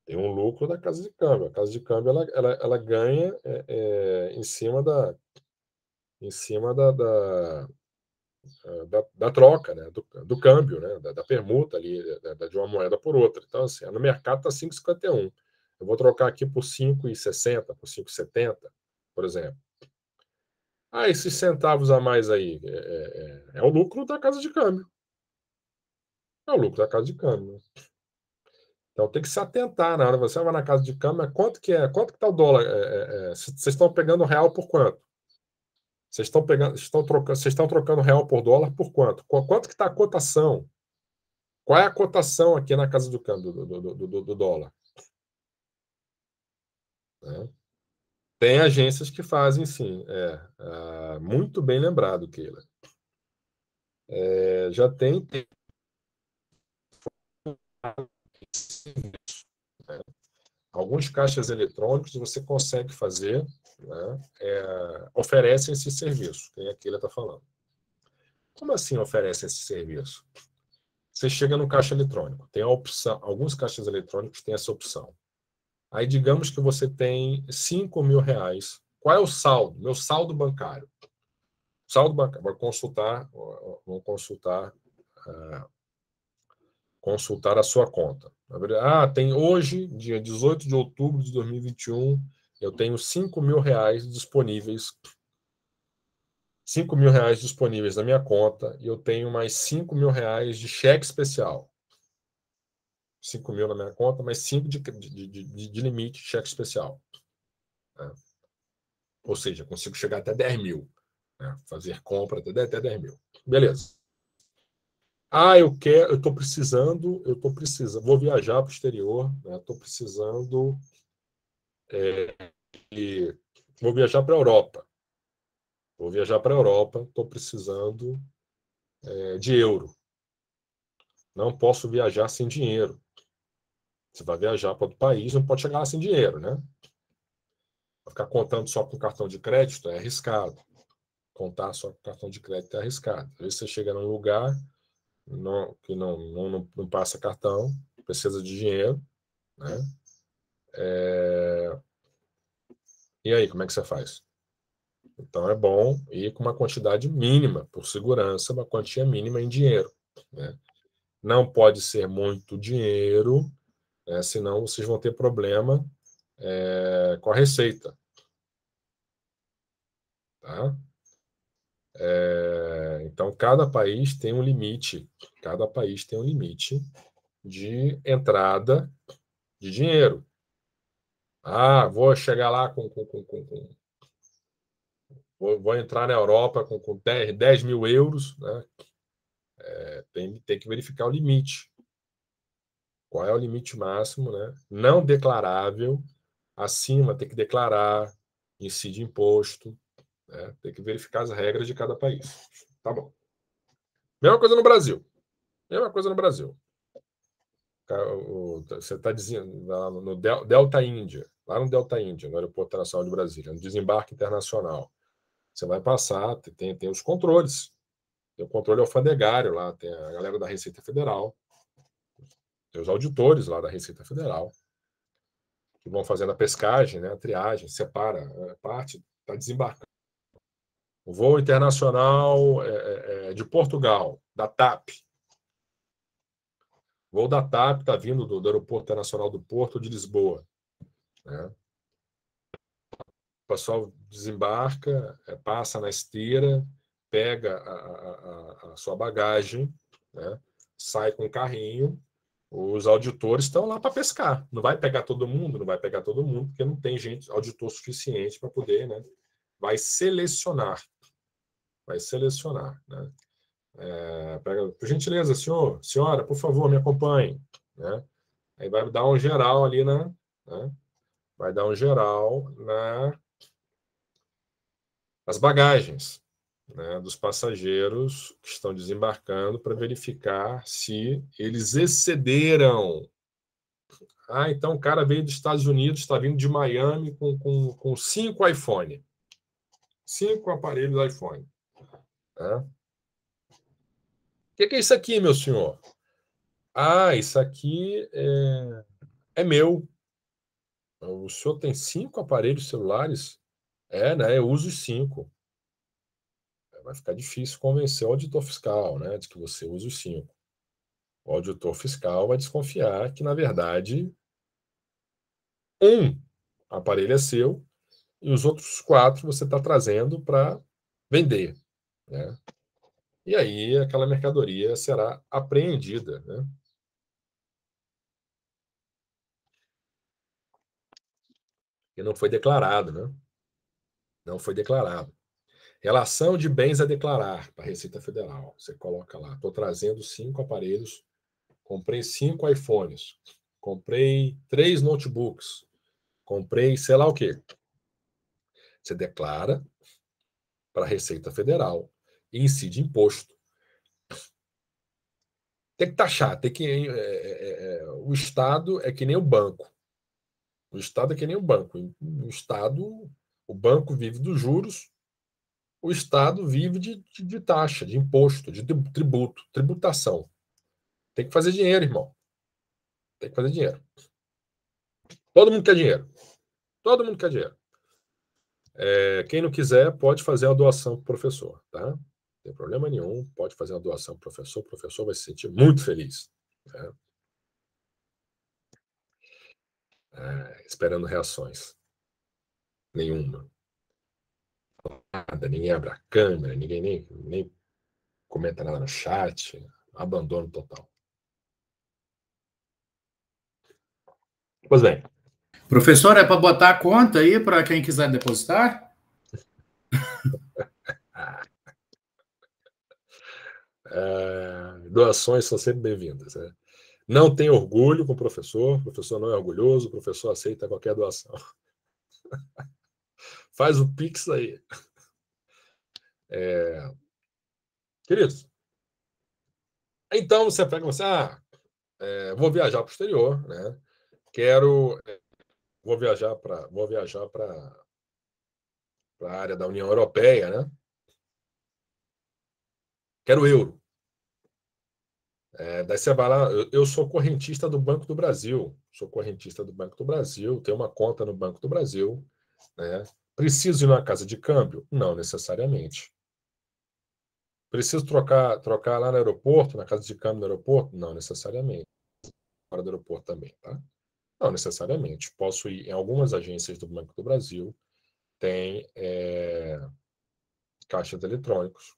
Tem um lucro da casa de câmbio. A casa de câmbio ela, ela, ela ganha é, é, em cima da em cima da, da, ah, da, da troca, né? Do, do câmbio, né? Da, da permuta ali, da, de uma moeda por outra. Então, assim, no mercado está 5,51. Eu vou trocar aqui por 5,60, por 5,70, por exemplo. Ah, esses centavos a mais aí é, é, é, é o lucro da casa de câmbio. É o lucro da casa de câmbio. Então tem que se atentar na né? hora. Você vai na casa de câmbio, quanto que é? Quanto que está o dólar? Vocês é, é, estão é, pegando real por quanto? Vocês estão pegando, estão trocando, vocês estão trocando real por dólar por quanto? Quanto que está a cotação? Qual é a cotação aqui na casa do câmbio do, do, do, do dólar? Né? Tem agências que fazem sim. É, é muito bem lembrado, Keila. É, já tem né? Alguns caixas eletrônicos você consegue fazer, né? é, oferecem esse serviço, quem é aquilo está falando. Como assim oferecem esse serviço? Você chega no caixa eletrônico, tem a opção, alguns caixas eletrônicos têm essa opção. Aí digamos que você tem 5 mil reais. Qual é o saldo? Meu saldo bancário. Saldo bancário, vou consultar, vou consultar uh, consultar a sua conta. Ah, tem hoje, dia 18 de outubro de 2021, eu tenho 5 mil reais disponíveis. 5 mil reais disponíveis na minha conta e eu tenho mais 5 mil reais de cheque especial. 5 mil na minha conta, mais 5 de, de, de, de limite de cheque especial. É. Ou seja, consigo chegar até 10 mil. Né? Fazer compra até, até 10 mil. Beleza. Ah, eu quero, eu estou precisando, eu estou precisando, vou viajar para o exterior, estou né? precisando, é, e, vou viajar para a Europa, vou viajar para a Europa, estou precisando é, de euro, não posso viajar sem dinheiro. Você vai viajar para outro país, não pode chegar lá sem dinheiro, né? Ficar contando só com cartão de crédito é arriscado. Contar só com cartão de crédito é arriscado. Às vezes você chega num lugar, não, que não, não, não, passa cartão, precisa de dinheiro, né? É... E aí, como é que você faz? Então é bom ir com uma quantidade mínima, por segurança, uma quantia mínima em dinheiro. Né? Não pode ser muito dinheiro, né? senão vocês vão ter problema é, com a receita. Tá? É, então, cada país tem um limite, cada país tem um limite de entrada de dinheiro. Ah, vou chegar lá com. com, com, com vou, vou, entrar na Europa com, com 10, 10 mil euros, né? É, tem, tem que verificar o limite. Qual é o limite máximo, né? Não declarável, acima tem que declarar, incide imposto, né? Tem que verificar as regras de cada país. Tá bom. Mesma coisa no Brasil. Mesma coisa no Brasil. Você está dizendo no Delta Índia, lá no Delta Índia, no Aeroporto Internacional de Brasília, no desembarque internacional. Você vai passar, tem, tem os controles. Tem o controle alfandegário lá, tem a galera da Receita Federal, tem os auditores lá da Receita Federal, que vão fazendo a pescagem, né, a triagem, separa a né, parte, está desembarcando o voo internacional é, é, é, de Portugal, da TAP. O voo da TAP está vindo do, do, Aeroporto Internacional do Porto de Lisboa. Né? O pessoal desembarca, é, passa na esteira, pega a, a, a sua bagagem, né? sai com o carrinho, os auditores estão lá para pescar. Não vai pegar todo mundo, não vai pegar todo mundo, porque não tem gente, auditor suficiente para poder, né? Vai selecionar vai selecionar. Né? É, pega, por gentileza, senhor, senhora, por favor, me acompanhe. Né? Aí vai dar um geral ali na. Né? Vai dar um geral na as bagagens né, dos passageiros que estão desembarcando para verificar se eles excederam. Ah, então o cara veio dos Estados Unidos, está vindo de Miami com, com, com cinco iPhone. Cinco aparelhos iPhone. O que, que é isso aqui, meu senhor? Ah, isso aqui é, é meu. O senhor tem cinco aparelhos celulares? É, né? Eu uso os cinco. Vai ficar difícil convencer o auditor fiscal, né? De que você usa os cinco. O auditor fiscal vai desconfiar que, na verdade, um aparelho é seu e os outros quatro você está trazendo para vender. Né? E aí aquela mercadoria será apreendida. Né? E não foi declarado, né? Não foi declarado. Relação de bens a declarar para a Receita Federal. Você coloca lá, estou trazendo cinco aparelhos, comprei cinco iPhones, comprei três notebooks, comprei sei lá o quê. Você declara para a Receita Federal em de imposto. Tem que taxar, tem que. É é, é, é, o Estado é que nem o banco. O Estado é que nem o banco. O Estado, o banco vive dos juros, o Estado vive de, de, de taxa, de imposto, de tributo, tributação. Tem que fazer dinheiro, irmão. Tem que fazer dinheiro. Todo mundo quer dinheiro. Todo mundo quer dinheiro. É, quem não quiser pode fazer a doação para o professor, tá? tem problema nenhum, pode fazer uma doação para o professor, o professor vai se sentir muito feliz. Né? É, esperando reações. Nenhuma. Nada, ninguém abre a câmera, ninguém nem, nem comenta nada no chat, abandono total. Pois bem. Professor, é para botar a conta aí para quem quiser depositar? Ah, doações são sempre bem-vindas. Né? Não tem orgulho com o professor, o professor não é orgulhoso, o professor aceita qualquer doação. Faz o Pix aí. É... Queridos, então você pega você, assim, ah, é, vou viajar para o exterior, né? Quero, é, vou viajar para, vou viajar para a área da União Europeia, né? Quero euro. É, daí você vai lá, eu, eu, sou correntista do Banco do Brasil, sou correntista do Banco do Brasil, tenho uma conta no Banco do Brasil, né? Preciso ir na casa de câmbio? Não necessariamente. Preciso trocar trocar lá no aeroporto, na casa de câmbio no aeroporto? Não necessariamente. Fora do aeroporto também, tá? Não necessariamente. Posso ir em algumas agências do Banco do Brasil, tem é, caixas eletrônicos,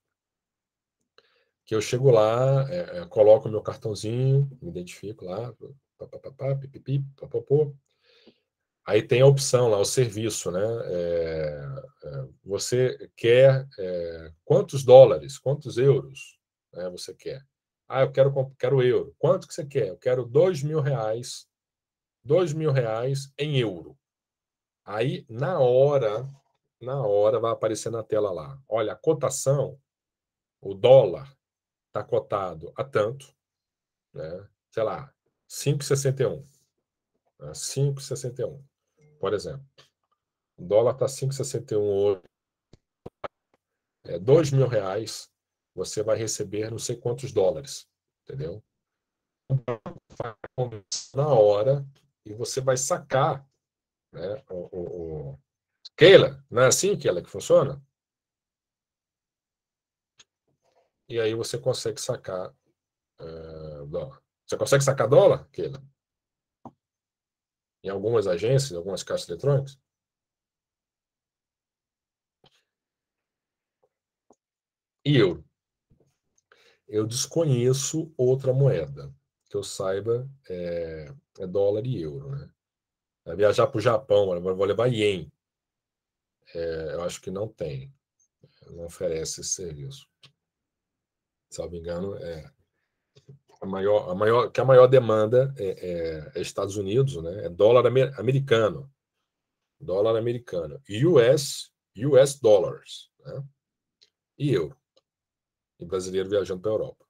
que eu chego lá, é, é, coloco meu cartãozinho, me identifico lá, papapá, pipipi, papapô. Aí tem a opção lá, o serviço, né? É, é você quer é, quantos dólares, quantos euros né, você quer? Ah, eu quero, quero euro. Quanto que você quer? Eu quero dois mil reais, dois mil reais em euro. Aí, na hora, na hora vai aparecer na tela lá. Olha, a cotação, o dólar está cotado a tanto, né? sei lá, 5,61. Né? 5,61, por exemplo. O dólar está 5,61 hoje. É, 2 mil reais você vai receber não sei quantos dólares, entendeu? Na hora e você vai sacar né, o, o, o... Keila, não é assim, Keila, que funciona? e aí você consegue sacar eh, dólar. Você consegue sacar dólar, Keila? Em algumas agências, em algumas caixas eletrônicas? E euro. Eu desconheço outra moeda. Que eu saiba, é, é dólar e euro. Né? É viajar para o Japão, agora vou levar ien. É, eu acho que não tem. Não oferece esse serviço salvo engano, é a maior, a maior, que a maior demanda é, é, é Estados Unidos, né? É dólar amer, americano, dólar americano, US, US dollars, né? E euro. E brasileiro viajando para a Europa.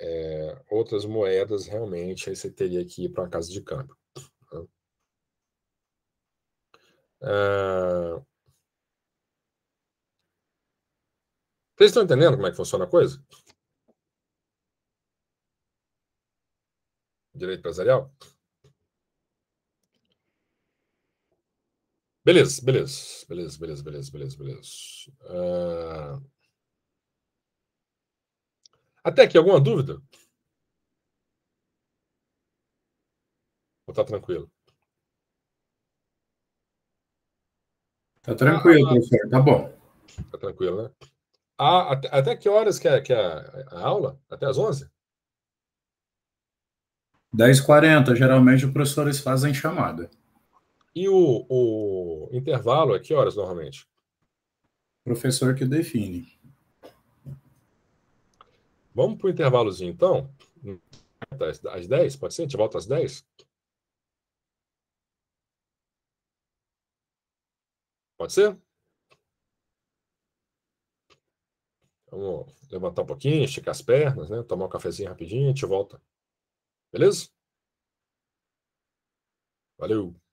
É, outras moedas realmente aí você teria que ir para a casa de câmbio. Né? Ah, Vocês estão entendendo como é que funciona a coisa? Direito empresarial? Beleza, beleza, beleza, beleza, beleza, beleza, beleza. Uh... Até aqui, alguma dúvida? Ou tá tranquilo? Tá tranquilo, ah, ah, ah. professor, tá bom. Tá tranquilo, né? A, até, até, que horas que é, que é a aula? Até as 11? 10h40, geralmente os professores fazem chamada. E o, o intervalo é que horas normalmente? Professor que define. Vamos para o intervalozinho então? Às 10, pode ser? A gente volta às 10? Pode ser? Vamos levantar um pouquinho, esticar as pernas, né? Tomar um cafezinho rapidinho, a gente volta. Beleza? Valeu!